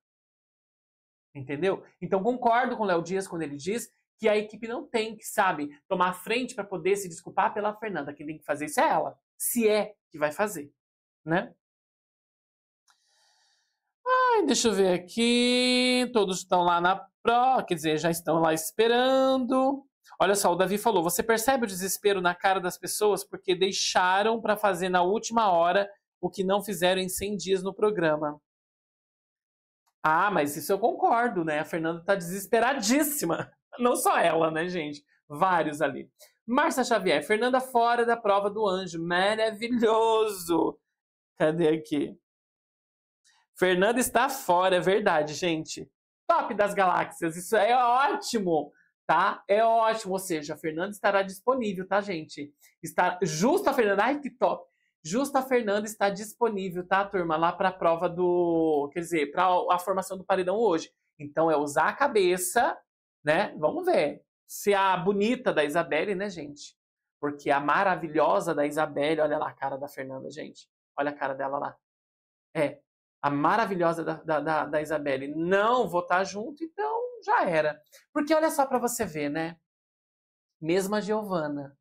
Entendeu? Então concordo com o Léo Dias quando ele diz que a equipe não tem que, sabe, tomar a frente para poder se desculpar pela Fernanda. Quem tem que fazer isso é ela, se é que vai fazer, né? Ai, deixa eu ver aqui. Todos estão lá na pró, quer dizer, já estão lá esperando. Olha só, o Davi falou: você percebe o desespero na cara das pessoas porque deixaram para fazer na última hora o que não fizeram em 100 dias no programa. Ah, mas isso eu concordo, né? A Fernanda tá desesperadíssima. Não só ela, né, gente? Vários ali. Márcia Xavier, Fernanda fora da prova do anjo. Maravilhoso! Cadê aqui? Fernando está fora, é verdade, gente. Top das galáxias, isso é ótimo, tá? É ótimo, ou seja, Fernando estará disponível, tá, gente? Está justo a Fernanda, ai que top. Justa Fernanda está disponível, tá, turma? Lá para a prova do. Quer dizer, para a formação do paredão hoje. Então é usar a cabeça, né? Vamos ver. Se a bonita da Isabelle, né, gente? Porque a maravilhosa da Isabelle, olha lá a cara da Fernanda, gente. Olha a cara dela lá. É, a maravilhosa da, da, da, Isabelle, não votar tá junto, então já era. Porque olha só para você ver, né? Mesmo a Giovana,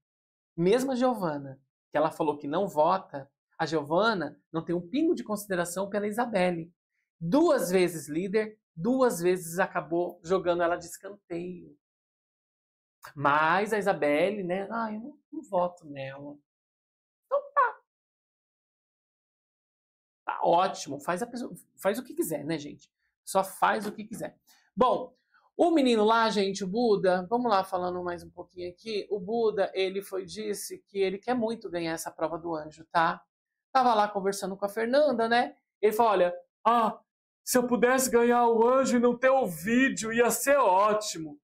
mesma Giovana, que ela falou que não vota, a Giovana não tem um pingo de consideração pela Isabelle. Duas vezes líder, duas vezes acabou jogando ela de escanteio. Mas a Isabelle, né? Ah, eu não, não voto nela. ótimo. Faz, pessoa, faz o que quiser, né, gente? Só faz o que quiser. Bom, o menino lá, gente, o Buda, vamos lá falando mais um pouquinho aqui. O Buda, ele foi disse que ele quer muito ganhar essa prova do anjo, tá? Tava lá conversando com a Fernanda, né? Ele falou: "Olha, ah, se eu pudesse ganhar o anjo e não ter o vídeo, ia ser ótimo.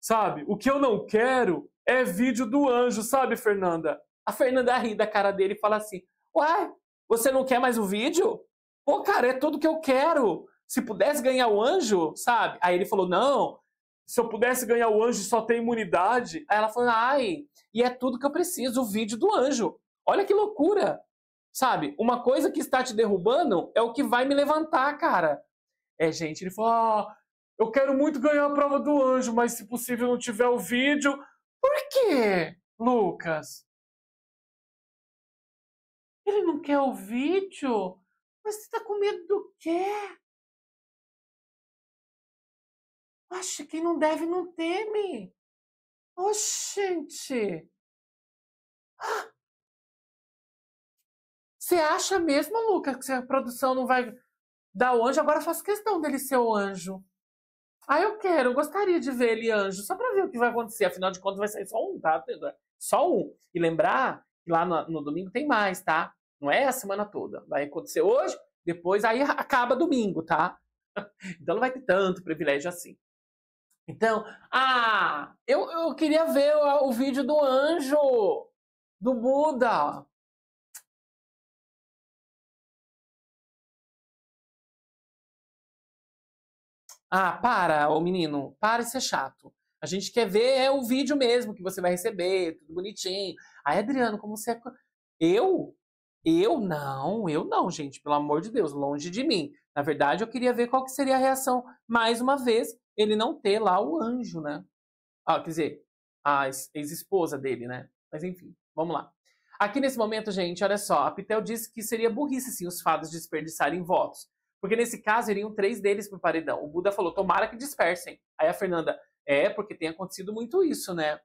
Sabe? O que eu não quero é vídeo do anjo, sabe, Fernanda? A Fernanda ri da cara dele e fala assim: "Uai, você não quer mais o vídeo? Pô, cara, é tudo que eu quero. Se pudesse ganhar o anjo, sabe? Aí ele falou: não, se eu pudesse ganhar o anjo só tem imunidade. Aí ela falou: ai, e é tudo que eu preciso, o vídeo do anjo. Olha que loucura. Sabe? Uma coisa que está te derrubando é o que vai me levantar, cara. É, gente, ele falou: ah, eu quero muito ganhar a prova do anjo, mas se possível não tiver o vídeo. Por quê, Lucas? Ele não quer o vídeo? Mas você tá com medo do quê? Oxe, quem não deve não teme. Oxente! Oh, você acha mesmo, Lucas, que a produção não vai dar o anjo? Agora faz questão dele ser o anjo. Ah, eu quero, eu gostaria de ver ele anjo, só para ver o que vai acontecer. Afinal de contas, vai sair só um, tá? Só um. E lembrar lá no, no, domingo tem mais, tá? Não é a semana toda. Vai acontecer hoje, depois aí acaba domingo, tá? Então não vai ter tanto privilégio assim. Então, ah, eu, eu queria ver o, o vídeo do anjo, do Buda. Ah, para, ô menino, para de ser chato. A gente quer ver é o vídeo mesmo que você vai receber, tudo bonitinho. Aí, Adriano, como você é. Eu? Eu não, eu não, gente, pelo amor de Deus, longe de mim. Na verdade, eu queria ver qual que seria a reação, mais uma vez, ele não ter lá o anjo, né? Ah, quer dizer, a ex-esposa dele, né? Mas enfim, vamos lá. Aqui nesse momento, gente, olha só, a Pitel disse que seria burrice sim os fados desperdiçarem votos. Porque nesse caso iriam três deles pro paredão. O Buda falou, tomara que dispersem. Aí a Fernanda, é, porque tem acontecido muito isso, né?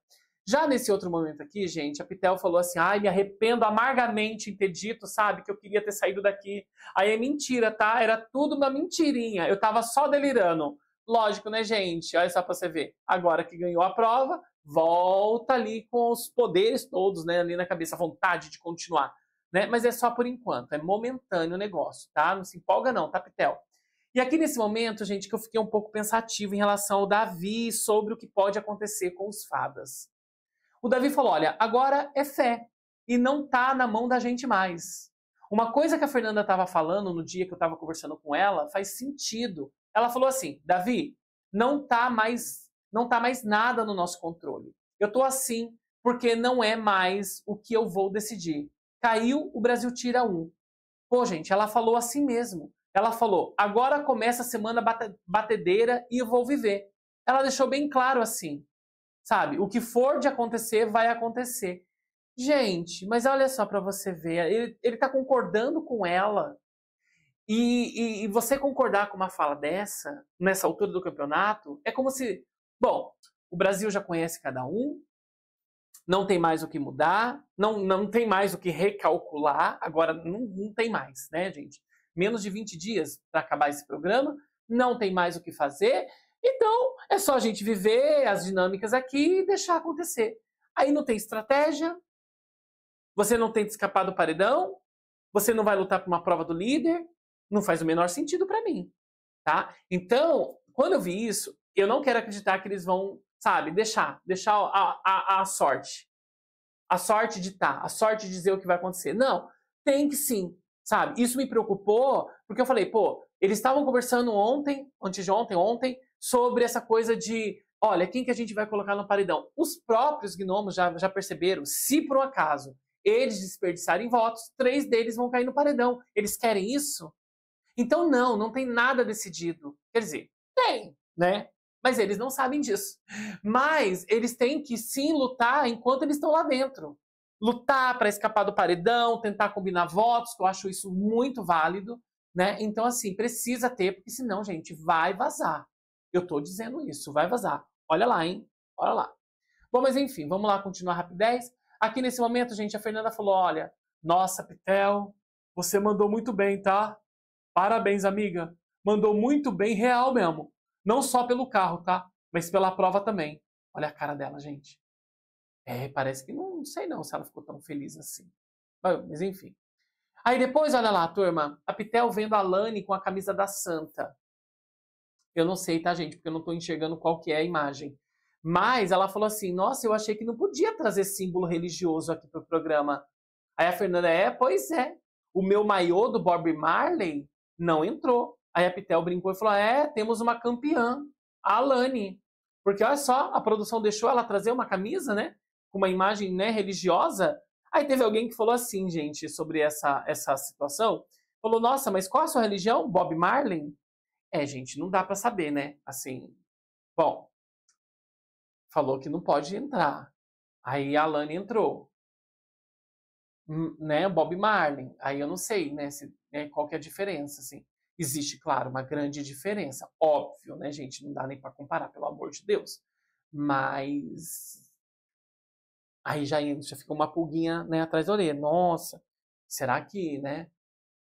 Já nesse outro momento aqui, gente, a Pitel falou assim: ai, me arrependo amargamente em ter dito, sabe, que eu queria ter saído daqui. Aí é mentira, tá? Era tudo uma mentirinha. Eu tava só delirando. Lógico, né, gente? Olha só pra você ver. Agora que ganhou a prova, volta ali com os poderes todos, né, ali na cabeça, a vontade de continuar. Né? Mas é só por enquanto, é momentâneo o negócio, tá? Não se empolga, não, tá, Pitel? E aqui nesse momento, gente, que eu fiquei um pouco pensativo em relação ao Davi sobre o que pode acontecer com os fadas. O Davi falou: olha, agora é fé e não tá na mão da gente mais. Uma coisa que a Fernanda estava falando no dia que eu estava conversando com ela faz sentido. Ela falou assim: Davi, não tá mais, não tá mais nada no nosso controle. Eu tô assim porque não é mais o que eu vou decidir. Caiu, o Brasil tira um. Pô, gente, ela falou assim mesmo. Ela falou: agora começa a semana bate batedeira e eu vou viver. Ela deixou bem claro assim, sabe? O que for de acontecer, vai acontecer. Gente, mas olha só para você ver, ele, ele tá concordando com ela. E, e, e você concordar com uma fala dessa, nessa altura do campeonato, é como se, bom, o Brasil já conhece cada um, não tem mais o que mudar, não, não tem mais o que recalcular, agora não, não tem mais, né, gente? menos de 20 dias para acabar esse programa, não tem mais o que fazer. Então, é só a gente viver as dinâmicas aqui e deixar acontecer. Aí não tem estratégia, você não tenta escapar do paredão, você não vai lutar por uma prova do líder, não faz o menor sentido para mim, tá? Então, quando eu vi isso, eu não quero acreditar que eles vão, sabe, deixar, deixar a, a, a sorte. A sorte de tá, a sorte de dizer o que vai acontecer. Não, tem que sim Sabe? Isso me preocupou, porque eu falei, pô, eles estavam conversando ontem, antes de ontem, ontem, sobre essa coisa de, olha, quem que a gente vai colocar no paredão? Os próprios gnomos já, já perceberam, se por um acaso eles desperdiçarem votos, três deles vão cair no paredão. Eles querem isso? Então, não, não tem nada decidido. Quer dizer, tem, né? Mas eles não sabem disso. Mas eles têm que sim lutar enquanto eles estão lá dentro lutar para escapar do paredão, tentar combinar votos, que eu acho isso muito válido, né? Então, assim, precisa ter, porque senão, gente, vai vazar. Eu tô dizendo isso, vai vazar. Olha lá, hein? Olha lá. Bom, mas enfim, vamos lá continuar rapidez. Aqui nesse momento, gente, a Fernanda falou: olha, nossa, Pitel, você mandou muito bem, tá? Parabéns, amiga. Mandou muito bem, real mesmo. Não só pelo carro, tá? Mas pela prova também. Olha a cara dela, gente. É, parece que não, não sei não se ela ficou tão feliz assim. Mas enfim. Aí depois, olha lá, turma, a Pitel vendo a Lani com a camisa da Santa. Eu não sei, tá, gente? Porque eu não tô enxergando qual que é a imagem. Mas ela falou assim: nossa, eu achei que não podia trazer símbolo religioso aqui pro programa. Aí a Fernanda, é, pois é. O meu maiô do Bob Marley não entrou. Aí a Pitel brincou e falou: é, temos uma campeã, a Lani. Porque olha só, a produção deixou ela trazer uma camisa, né? com uma imagem né, religiosa. Aí teve alguém que falou assim, gente, sobre essa, essa situação. Falou, nossa, mas qual a sua religião? Bob Marley? É, gente, não dá para saber, né? Assim, bom, falou que não pode entrar. Aí a Alane entrou. Hum, né, Bob Marley. Aí eu não sei, né, se, né, qual que é a diferença, assim. Existe, claro, uma grande diferença, óbvio, né, gente? Não dá nem para comparar, pelo amor de Deus. Mas Aí já, já fica uma pulguinha né, atrás da orelha. Nossa, será que, né?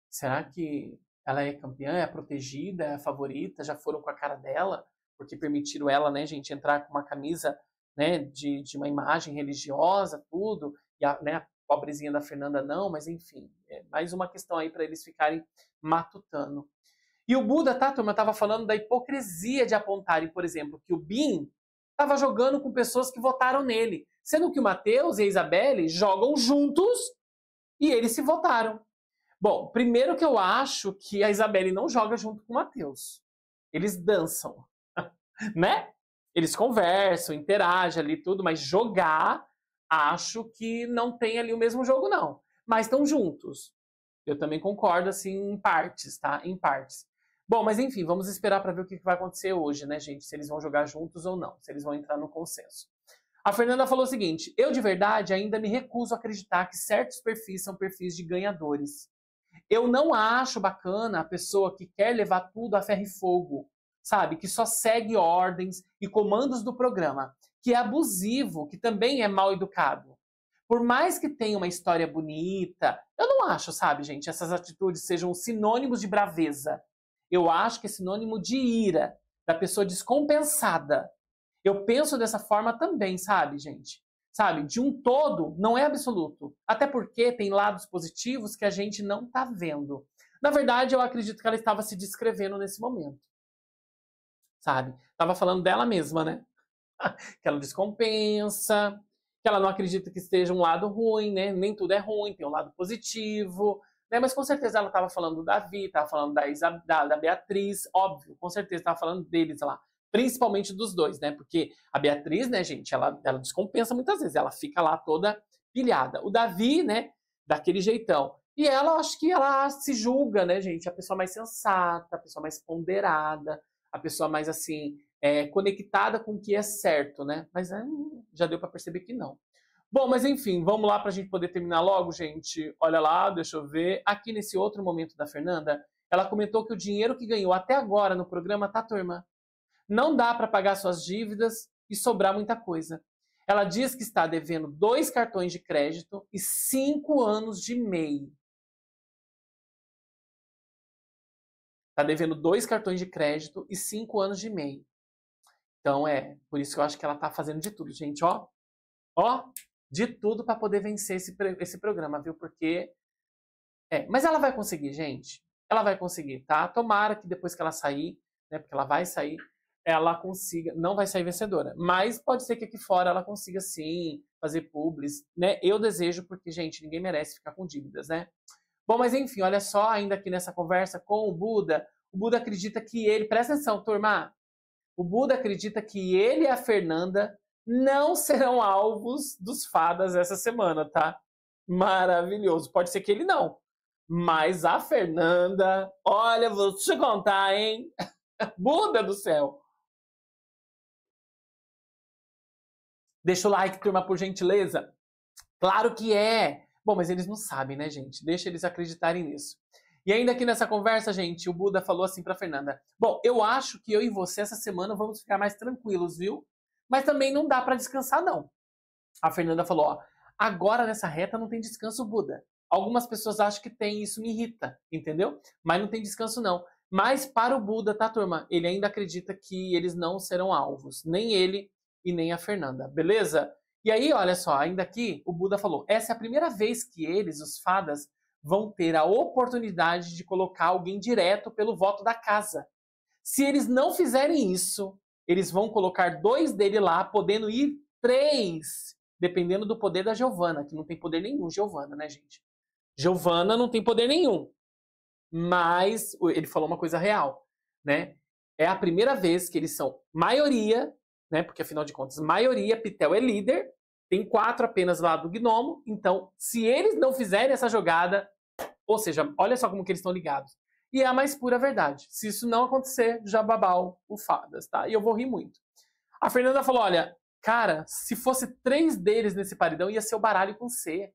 Será que ela é campeã, é protegida, é favorita? Já foram com a cara dela? Porque permitiram ela, né, gente, entrar com uma camisa né, de, de uma imagem religiosa, tudo. E a, né, a pobrezinha da Fernanda não, mas enfim. É mais uma questão aí para eles ficarem matutando. E o Buda, tá, turma, estava falando da hipocrisia de apontarem, por exemplo, que o Bin estava jogando com pessoas que votaram nele. Sendo que o Mateus e a Isabelle jogam juntos e eles se votaram. Bom, primeiro que eu acho que a Isabelle não joga junto com o Mateus. Eles dançam, né? Eles conversam, interagem ali tudo, mas jogar, acho que não tem ali o mesmo jogo não. Mas estão juntos. Eu também concordo assim em partes, tá? Em partes. Bom, mas enfim, vamos esperar para ver o que vai acontecer hoje, né, gente? Se eles vão jogar juntos ou não, se eles vão entrar no consenso. A Fernanda falou o seguinte: eu de verdade ainda me recuso a acreditar que certos perfis são perfis de ganhadores. Eu não acho bacana a pessoa que quer levar tudo a ferro e fogo, sabe? Que só segue ordens e comandos do programa, que é abusivo, que também é mal educado. Por mais que tenha uma história bonita, eu não acho, sabe, gente, essas atitudes sejam sinônimos de braveza. Eu acho que é sinônimo de ira, da pessoa descompensada, eu penso dessa forma também, sabe, gente? Sabe, de um todo não é absoluto. Até porque tem lados positivos que a gente não está vendo. Na verdade, eu acredito que ela estava se descrevendo nesse momento. Sabe? Tava falando dela mesma, né? que ela descompensa, que ela não acredita que esteja um lado ruim, né? Nem tudo é ruim, tem um lado positivo. Né? Mas com certeza ela estava falando do Davi, estava falando da, da, da Beatriz, óbvio, com certeza estava falando deles lá principalmente dos dois, né? Porque a Beatriz, né, gente, ela, ela descompensa muitas vezes, ela fica lá toda pilhada. O Davi, né, daquele jeitão. E ela, acho que ela se julga, né, gente, a pessoa mais sensata, a pessoa mais ponderada, a pessoa mais, assim, é, conectada com o que é certo, né? Mas é, já deu para perceber que não. Bom, mas enfim, vamos lá para a gente poder terminar logo, gente. Olha lá, deixa eu ver. Aqui nesse outro momento da Fernanda, ela comentou que o dinheiro que ganhou até agora no programa, tá, turma? não dá para pagar suas dívidas e sobrar muita coisa. Ela diz que está devendo dois cartões de crédito e cinco anos de MEI. Está devendo dois cartões de crédito e cinco anos de MEI. Então é, por isso que eu acho que ela está fazendo de tudo, gente, ó. Ó, de tudo para poder vencer esse, esse programa, viu? Porque. É, mas ela vai conseguir, gente. Ela vai conseguir, tá? Tomara que depois que ela sair, né? Porque ela vai sair, ela consiga, não vai sair vencedora. Mas pode ser que aqui fora ela consiga sim fazer publis, né? Eu desejo, porque, gente, ninguém merece ficar com dívidas, né? Bom, mas enfim, olha só, ainda aqui nessa conversa com o Buda, o Buda acredita que ele, presta atenção, turma, o Buda acredita que ele e a Fernanda não serão alvos dos fadas essa semana, tá? Maravilhoso. Pode ser que ele não. Mas a Fernanda, olha, vou te contar, hein? Buda do céu. Deixa o like, turma, por gentileza. Claro que é. Bom, mas eles não sabem, né, gente? Deixa eles acreditarem nisso. E ainda aqui nessa conversa, gente, o Buda falou assim para Fernanda: "Bom, eu acho que eu e você essa semana vamos ficar mais tranquilos, viu? Mas também não dá para descansar não." A Fernanda falou: "Ó, agora nessa reta não tem descanso, Buda. Algumas pessoas acham que tem, isso me irrita, entendeu? Mas não tem descanso não. Mas para o Buda, tá, turma? Ele ainda acredita que eles não serão alvos, nem ele, e nem a Fernanda, beleza? E aí, olha só, ainda aqui o Buda falou: essa é a primeira vez que eles, os fadas, vão ter a oportunidade de colocar alguém direto pelo voto da casa. Se eles não fizerem isso, eles vão colocar dois dele lá, podendo ir três, dependendo do poder da Giovana, que não tem poder nenhum, Giovana, né, gente? Giovana não tem poder nenhum. Mas ele falou uma coisa real, né? É a primeira vez que eles são maioria né? Porque afinal de contas, maioria, Pitel é líder, tem quatro apenas lá do Gnomo. Então, se eles não fizerem essa jogada, ou seja, olha só como que eles estão ligados. E é a mais pura verdade. Se isso não acontecer, já babau, fadas tá? E eu vou rir muito. A Fernanda falou: olha, cara, se fosse três deles nesse paredão, ia ser o baralho com C.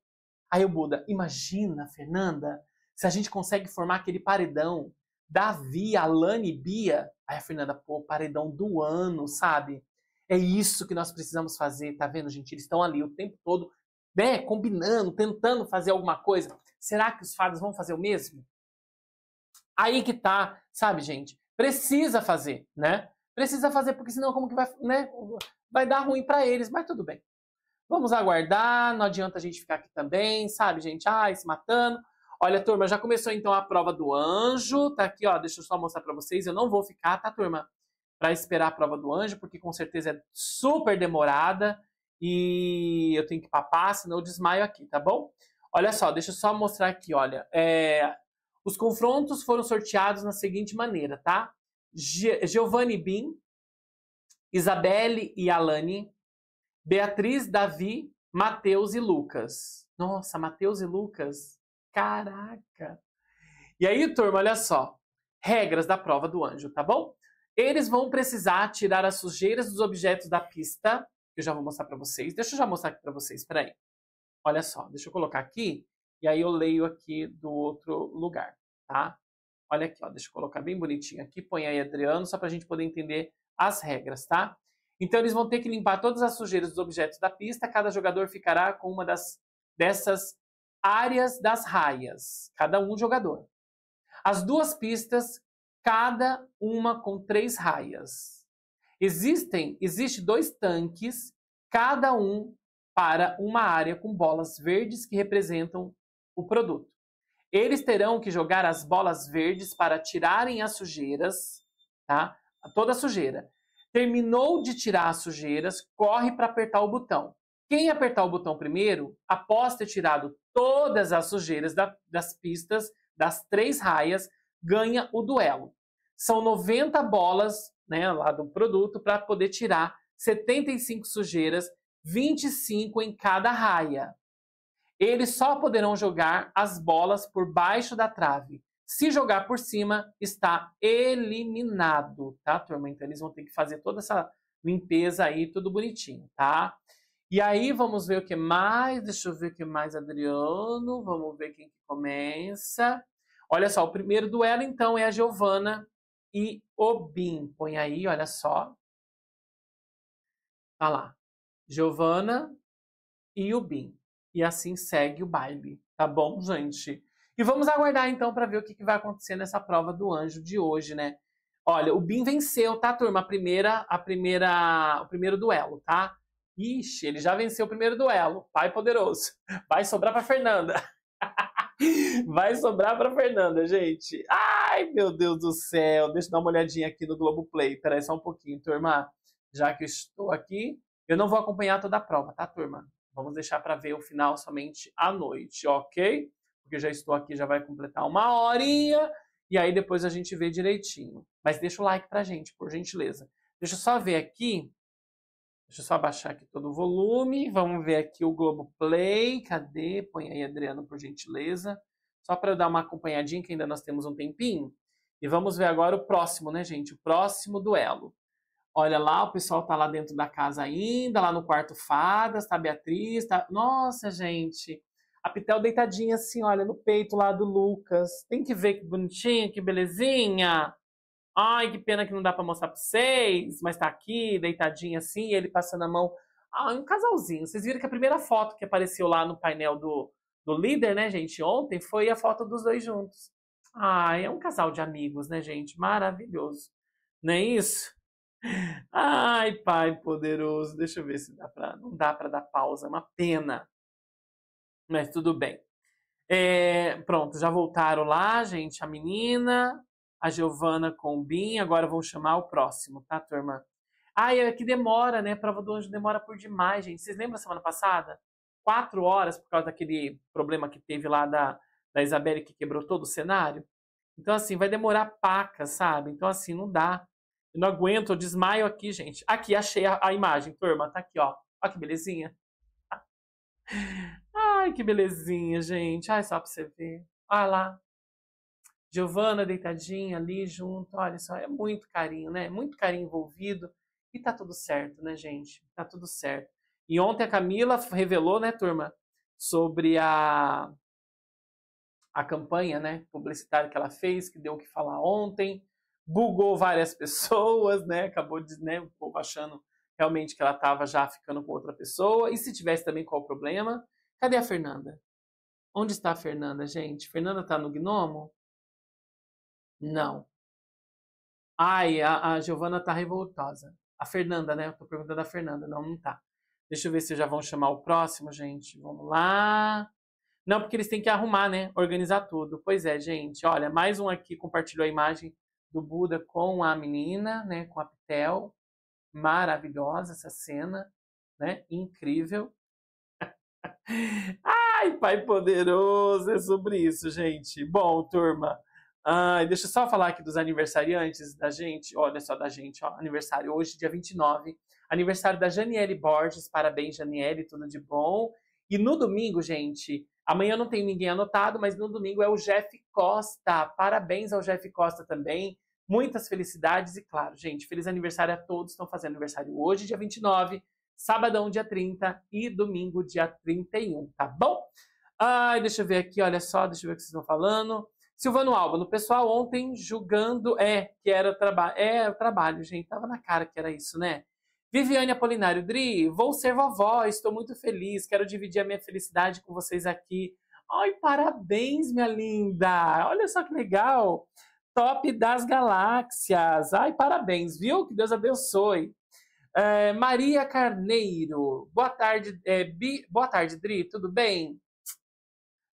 Aí o Buda, imagina, Fernanda, se a gente consegue formar aquele paredão. Davi, Alane e Bia. Aí a Fernanda, pô, paredão do ano, sabe? É isso que nós precisamos fazer, tá vendo, gente? Eles estão ali o tempo todo, né, combinando, tentando fazer alguma coisa. Será que os fadas vão fazer o mesmo? Aí que tá, sabe, gente? Precisa fazer, né? Precisa fazer, porque senão como que vai, né? Vai dar ruim para eles, mas tudo bem. Vamos aguardar, não adianta a gente ficar aqui também, sabe, gente? Ai, se matando. Olha, turma, já começou então a prova do anjo, tá aqui, ó, deixa eu só mostrar para vocês, eu não vou ficar, tá, turma? para esperar a prova do anjo, porque com certeza é super demorada e eu tenho que papar, senão eu desmaio aqui, tá bom? Olha só, deixa eu só mostrar aqui, olha. É, os confrontos foram sorteados na seguinte maneira, tá? Giovanni Bin, Isabelle e Alane, Beatriz, Davi, Mateus e Lucas. Nossa, Mateus e Lucas. Caraca! E aí, turma, olha só. Regras da prova do anjo, tá bom? Eles vão precisar tirar as sujeiras dos objetos da pista, que eu já vou mostrar para vocês. Deixa eu já mostrar aqui para vocês, peraí. Olha só, deixa eu colocar aqui, e aí eu leio aqui do outro lugar, tá? Olha aqui, ó, deixa eu colocar bem bonitinho aqui, põe aí Adriano, só para a gente poder entender as regras, tá? Então eles vão ter que limpar todas as sujeiras dos objetos da pista, cada jogador ficará com uma das, dessas áreas das raias, cada um jogador. As duas pistas cada uma com três raias. Existem, existe dois tanques, cada um para uma área com bolas verdes que representam o produto. Eles terão que jogar as bolas verdes para tirarem as sujeiras, tá? Toda a sujeira. Terminou de tirar as sujeiras, corre para apertar o botão. Quem apertar o botão primeiro, após ter tirado todas as sujeiras da, das pistas, das três raias, ganha o duelo. São 90 bolas né, lá do produto para poder tirar 75 sujeiras, 25 em cada raia. Eles só poderão jogar as bolas por baixo da trave. Se jogar por cima, está eliminado, tá, turma? Então eles vão ter que fazer toda essa limpeza aí, tudo bonitinho, tá? E aí vamos ver o que mais. Deixa eu ver o que mais, Adriano. Vamos ver quem que começa. Olha só, o primeiro duelo então é a Giovana e o Bim. Põe aí, olha só. Tá lá. Giovana e o Bim. E assim segue o baile, tá bom, gente? E vamos aguardar então para ver o que, que vai acontecer nessa prova do anjo de hoje, né? Olha, o Bim venceu, tá, turma? A primeira, a primeira, o primeiro duelo, tá? Ixi, ele já venceu o primeiro duelo. Pai poderoso. Vai sobrar para Fernanda. Vai sobrar para Fernanda, gente. Ai, meu Deus do céu. Deixa eu dar uma olhadinha aqui no Globoplay. Peraí só um pouquinho, turma. Já que estou aqui, eu não vou acompanhar toda a prova, tá, turma? Vamos deixar para ver o final somente à noite, ok? Porque já estou aqui, já vai completar uma horinha. E aí depois a gente vê direitinho. Mas deixa o like pra gente, por gentileza. Deixa eu só ver aqui Deixa eu só abaixar aqui todo o volume. Vamos ver aqui o Globo Play. Cadê? Põe aí, Adriano, por gentileza. Só para eu dar uma acompanhadinha, que ainda nós temos um tempinho. E vamos ver agora o próximo, né, gente? O próximo duelo. Olha lá, o pessoal tá lá dentro da casa ainda, lá no quarto fadas, tá Beatriz, tá... Nossa, gente! A Pitel deitadinha assim, olha, no peito lá do Lucas. Tem que ver que bonitinha, que belezinha! Ai, que pena que não dá para mostrar para vocês, mas tá aqui, deitadinho assim, ele passando a mão. Ah, um casalzinho. Vocês viram que a primeira foto que apareceu lá no painel do, do líder, né, gente, ontem, foi a foto dos dois juntos. Ai, é um casal de amigos, né, gente? Maravilhoso. Não é isso? Ai, Pai poderoso, deixa eu ver se dá para, não dá para dar pausa, é uma pena. Mas tudo bem. É, pronto, já voltaram lá, gente, a menina, a Giovana Bim, Agora vamos chamar o próximo, tá, turma? Ah, é que demora, né? Prova do anjo demora por demais, gente. Vocês lembram da semana passada? Quatro horas por causa daquele problema que teve lá da, da Isabelle que quebrou todo o cenário. Então, assim, vai demorar paca, sabe? Então, assim, não dá. Eu não aguento, eu desmaio aqui, gente. Aqui, achei a, a imagem, turma. Tá aqui, ó. Olha que belezinha. Ai, que belezinha, gente. Ai, só pra você ver. Olha lá. Giovana deitadinha ali junto, olha só, é muito carinho, né? Muito carinho envolvido e tá tudo certo, né, gente? Tá tudo certo. E ontem a Camila revelou, né, turma, sobre a a campanha, né, publicitária que ela fez, que deu o que falar ontem, bugou várias pessoas, né? Acabou de, né, o povo achando realmente que ela estava já ficando com outra pessoa. E se tivesse também qual o problema? Cadê a Fernanda? Onde está a Fernanda, gente? Fernanda está no Gnomo? Não. Ai, a, a Giovana tá revoltosa. A Fernanda, né? Eu tô perguntando a Fernanda. Não, não tá. Deixa eu ver se já vão chamar o próximo, gente. Vamos lá. Não, porque eles têm que arrumar, né? Organizar tudo. Pois é, gente. Olha, mais um aqui compartilhou a imagem do Buda com a menina, né? Com a Pitel. Maravilhosa essa cena, né? Incrível. Ai, Pai Poderoso, é sobre isso, gente. Bom, turma. Ah, deixa eu só falar aqui dos aniversariantes da gente. Olha só, da gente, ó. Aniversário hoje, dia 29. Aniversário da Janiele Borges. Parabéns, Janiele, tudo de bom. E no domingo, gente, amanhã não tem ninguém anotado, mas no domingo é o Jeff Costa. Parabéns ao Jeff Costa também. Muitas felicidades e, claro, gente, feliz aniversário a todos. Estão fazendo aniversário hoje, dia 29, sabadão, dia 30 e domingo, dia 31, tá bom? Ai, deixa eu ver aqui, olha só, deixa eu ver o que vocês estão falando. Silvano Alba, no pessoal ontem julgando é que era trabalho, é o trabalho, gente, tava na cara que era isso, né? Viviane Apolinário Dri, vou ser vovó, estou muito feliz, quero dividir a minha felicidade com vocês aqui. Ai, parabéns, minha linda! Olha só que legal! Top das galáxias! Ai, parabéns, viu? Que Deus abençoe. É, Maria Carneiro, boa tarde, é, Bi, boa tarde, Dri, tudo bem?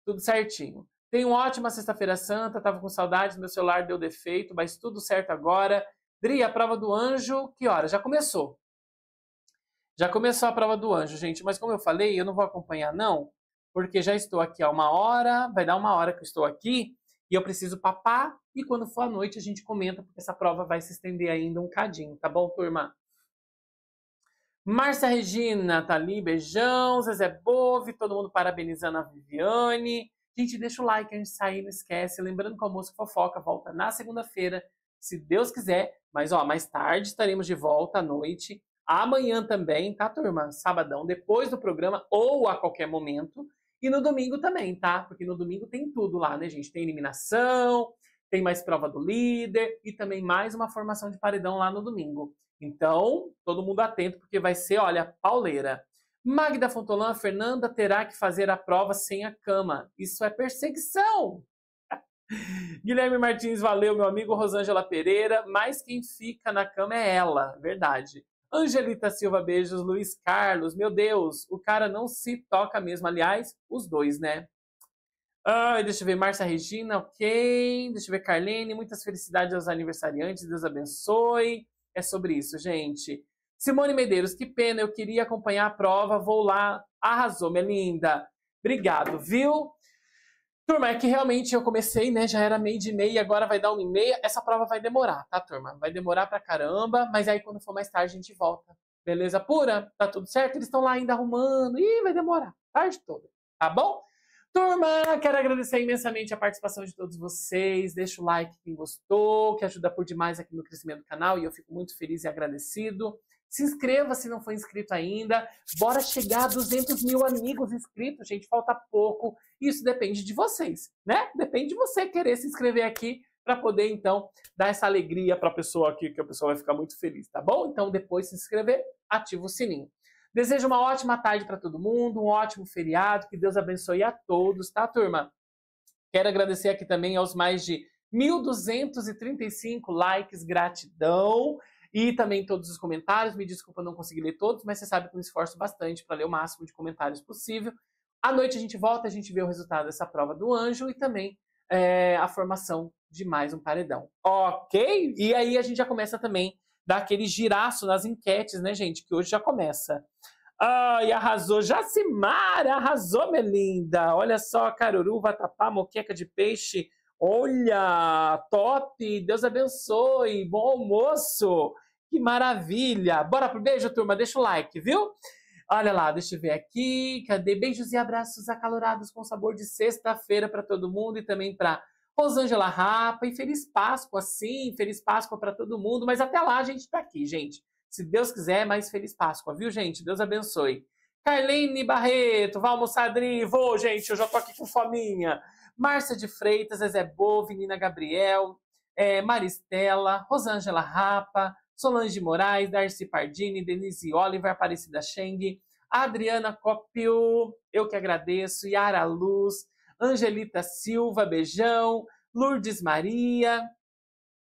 Tudo certinho. Tenho uma ótima Sexta-feira Santa. Tava com saudade, meu celular deu defeito, mas tudo certo agora. Dri, a prova do anjo, que hora? Já começou. Já começou a prova do anjo, gente. Mas como eu falei, eu não vou acompanhar, não, porque já estou aqui há uma hora, vai dar uma hora que eu estou aqui, e eu preciso papar, e quando for à noite a gente comenta, porque essa prova vai se estender ainda um cadinho, tá bom, turma? Márcia Regina tá ali, beijão, Zezé Bove, todo mundo parabenizando a Viviane. Gente, deixa o like a gente sai, não esquece. Lembrando que o Almoço Fofoca volta na segunda-feira, se Deus quiser. Mas, ó, mais tarde estaremos de volta à noite. Amanhã também, tá, turma? Sabadão, depois do programa ou a qualquer momento. E no domingo também, tá? Porque no domingo tem tudo lá, né, gente? Tem eliminação, tem mais prova do líder e também mais uma formação de paredão lá no domingo. Então, todo mundo atento, porque vai ser, olha, pauleira. Magda Fontolan, Fernanda terá que fazer a prova sem a cama. Isso é perseguição! Guilherme Martins, valeu, meu amigo. Rosângela Pereira, mas quem fica na cama é ela, verdade. Angelita Silva, beijos. Luiz Carlos, meu Deus, o cara não se toca mesmo. Aliás, os dois, né? Ah, deixa eu ver, Márcia Regina, ok. Deixa eu ver, Carlene, muitas felicidades aos aniversariantes, Deus abençoe. É sobre isso, gente. Simone Medeiros, que pena, eu queria acompanhar a prova, vou lá. Arrasou, minha linda. Obrigado, viu? Turma, é que realmente eu comecei, né? Já era meio de meia, agora vai dar uma e meia. Essa prova vai demorar, tá, turma? Vai demorar pra caramba, mas aí quando for mais tarde a gente volta. Beleza pura? Tá tudo certo? Eles estão lá ainda arrumando. Ih, vai demorar. Tarde toda. Tá bom? Turma, quero agradecer imensamente a participação de todos vocês. Deixa o like quem gostou, que ajuda por demais aqui no crescimento do canal e eu fico muito feliz e agradecido. Se inscreva se não for inscrito ainda. Bora chegar a 200 mil amigos inscritos, gente. Falta pouco. Isso depende de vocês, né? Depende de você querer se inscrever aqui para poder, então, dar essa alegria para a pessoa aqui, que a pessoa vai ficar muito feliz, tá bom? Então, depois de se inscrever, ativa o sininho. Desejo uma ótima tarde para todo mundo, um ótimo feriado, que Deus abençoe a todos, tá, turma? Quero agradecer aqui também aos mais de 1.235 likes, gratidão. E também todos os comentários. Me desculpa não conseguir ler todos, mas você sabe que eu me esforço bastante para ler o máximo de comentários possível. À noite a gente volta, a gente vê o resultado dessa prova do anjo e também é, a formação de mais um paredão. Ok? E aí a gente já começa também dar aquele giraço nas enquetes, né, gente? Que hoje já começa. Ai, arrasou. Jacimara, arrasou, Melinda. Olha só, caruru, vatapá, moqueca de peixe. Olha, top. Deus abençoe. Bom almoço. Que maravilha! Bora pro beijo, turma. Deixa o like, viu? Olha lá, deixa eu ver aqui. Cadê? Beijos e abraços acalorados com sabor de sexta-feira para todo mundo e também para Rosângela Rapa. E feliz Páscoa, sim. Feliz Páscoa para todo mundo. Mas até lá a gente tá aqui, gente. Se Deus quiser, é mais feliz Páscoa, viu, gente? Deus abençoe. Carlene Barreto, vai almoçar, Adri? Vou, gente, eu já tô aqui com fominha. Márcia de Freitas, Zezé Bove, Nina Gabriel, é, Maristela, Rosângela Rapa, Solange Moraes, Darcy Pardini, Denise Oliver, Aparecida Cheng, Adriana Copio, eu que agradeço, Yara Luz, Angelita Silva, beijão, Lourdes Maria,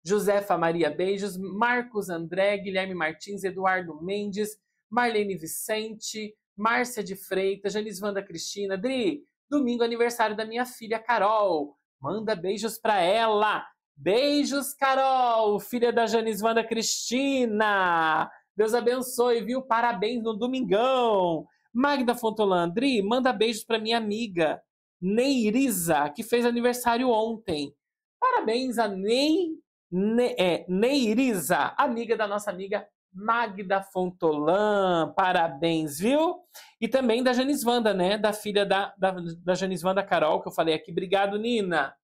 Josefa Maria Beijos, Marcos André, Guilherme Martins, Eduardo Mendes, Marlene Vicente, Márcia de Freitas, Janisvanda Cristina, Dri, domingo aniversário da minha filha Carol. Manda beijos para ela. Beijos, Carol, filha da Janice Wanda Cristina. Deus abençoe, viu? Parabéns no domingão. Magda Fontolandri, manda beijos para minha amiga Neiriza, que fez aniversário ontem. Parabéns a Ney, ne, é, Neiriza, amiga da nossa amiga Magda Fontolan. Parabéns, viu? E também da Janisvanda, né? Da filha da, da, da Janisvanda Carol, que eu falei aqui. Obrigado, Nina.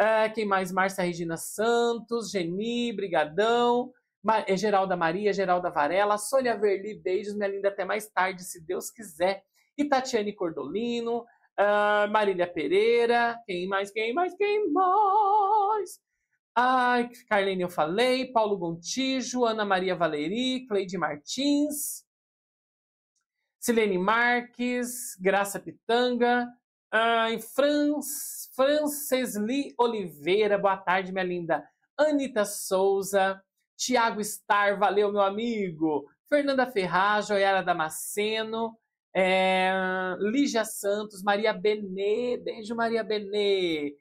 Ah, quem mais? Márcia Regina Santos, Geni, Brigadão, Ma é Geralda Maria, Geralda Varela, Sônia Verli, beijos, minha linda, até mais tarde, se Deus quiser. E Tatiane Cordolino, ah, Marília Pereira, quem mais, quem mais, quem mais? Ai, ah, Carlene, eu falei, Paulo Gontijo, Ana Maria Valeri, Cleide Martins, Silene Marques, Graça Pitanga, Ai, Franz, Francesli Oliveira, boa tarde, minha linda. Anita Souza, Tiago Star, valeu, meu amigo. Fernanda Ferraz, Joiara Damasceno, é, Lígia Santos, Maria Benê, beijo Maria Benê.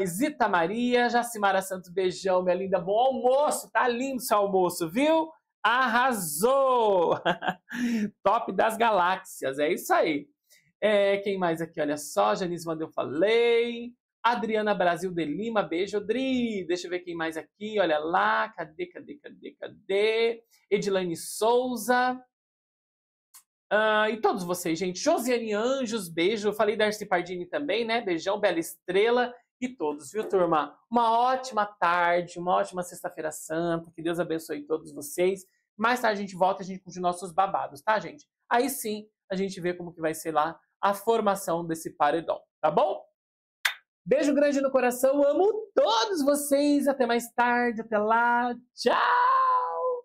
Isita Zita Maria, Jacimara Santos, beijão, minha linda. Bom almoço, tá lindo seu almoço, viu? Arrasou! Top das galáxias, é isso aí. É, quem mais aqui? Olha só, Janice Wanda, eu falei. Adriana Brasil de Lima, beijo, Odri. Deixa eu ver quem mais aqui. Olha lá, cadê, cadê, cadê, cadê? Edilane Souza. Uh, e todos vocês, gente. Josiane Anjos, beijo. Eu falei da Arce Pardini também, né? Beijão, bela estrela. E todos, viu, turma? Uma ótima tarde, uma ótima Sexta-feira Santa. Que Deus abençoe todos vocês. Mais tarde a gente volta e a gente os nossos babados, tá, gente? Aí sim a gente vê como que vai ser lá a formação desse paredão, tá bom? Beijo grande no coração, amo todos vocês. Até mais tarde, até lá. Tchau!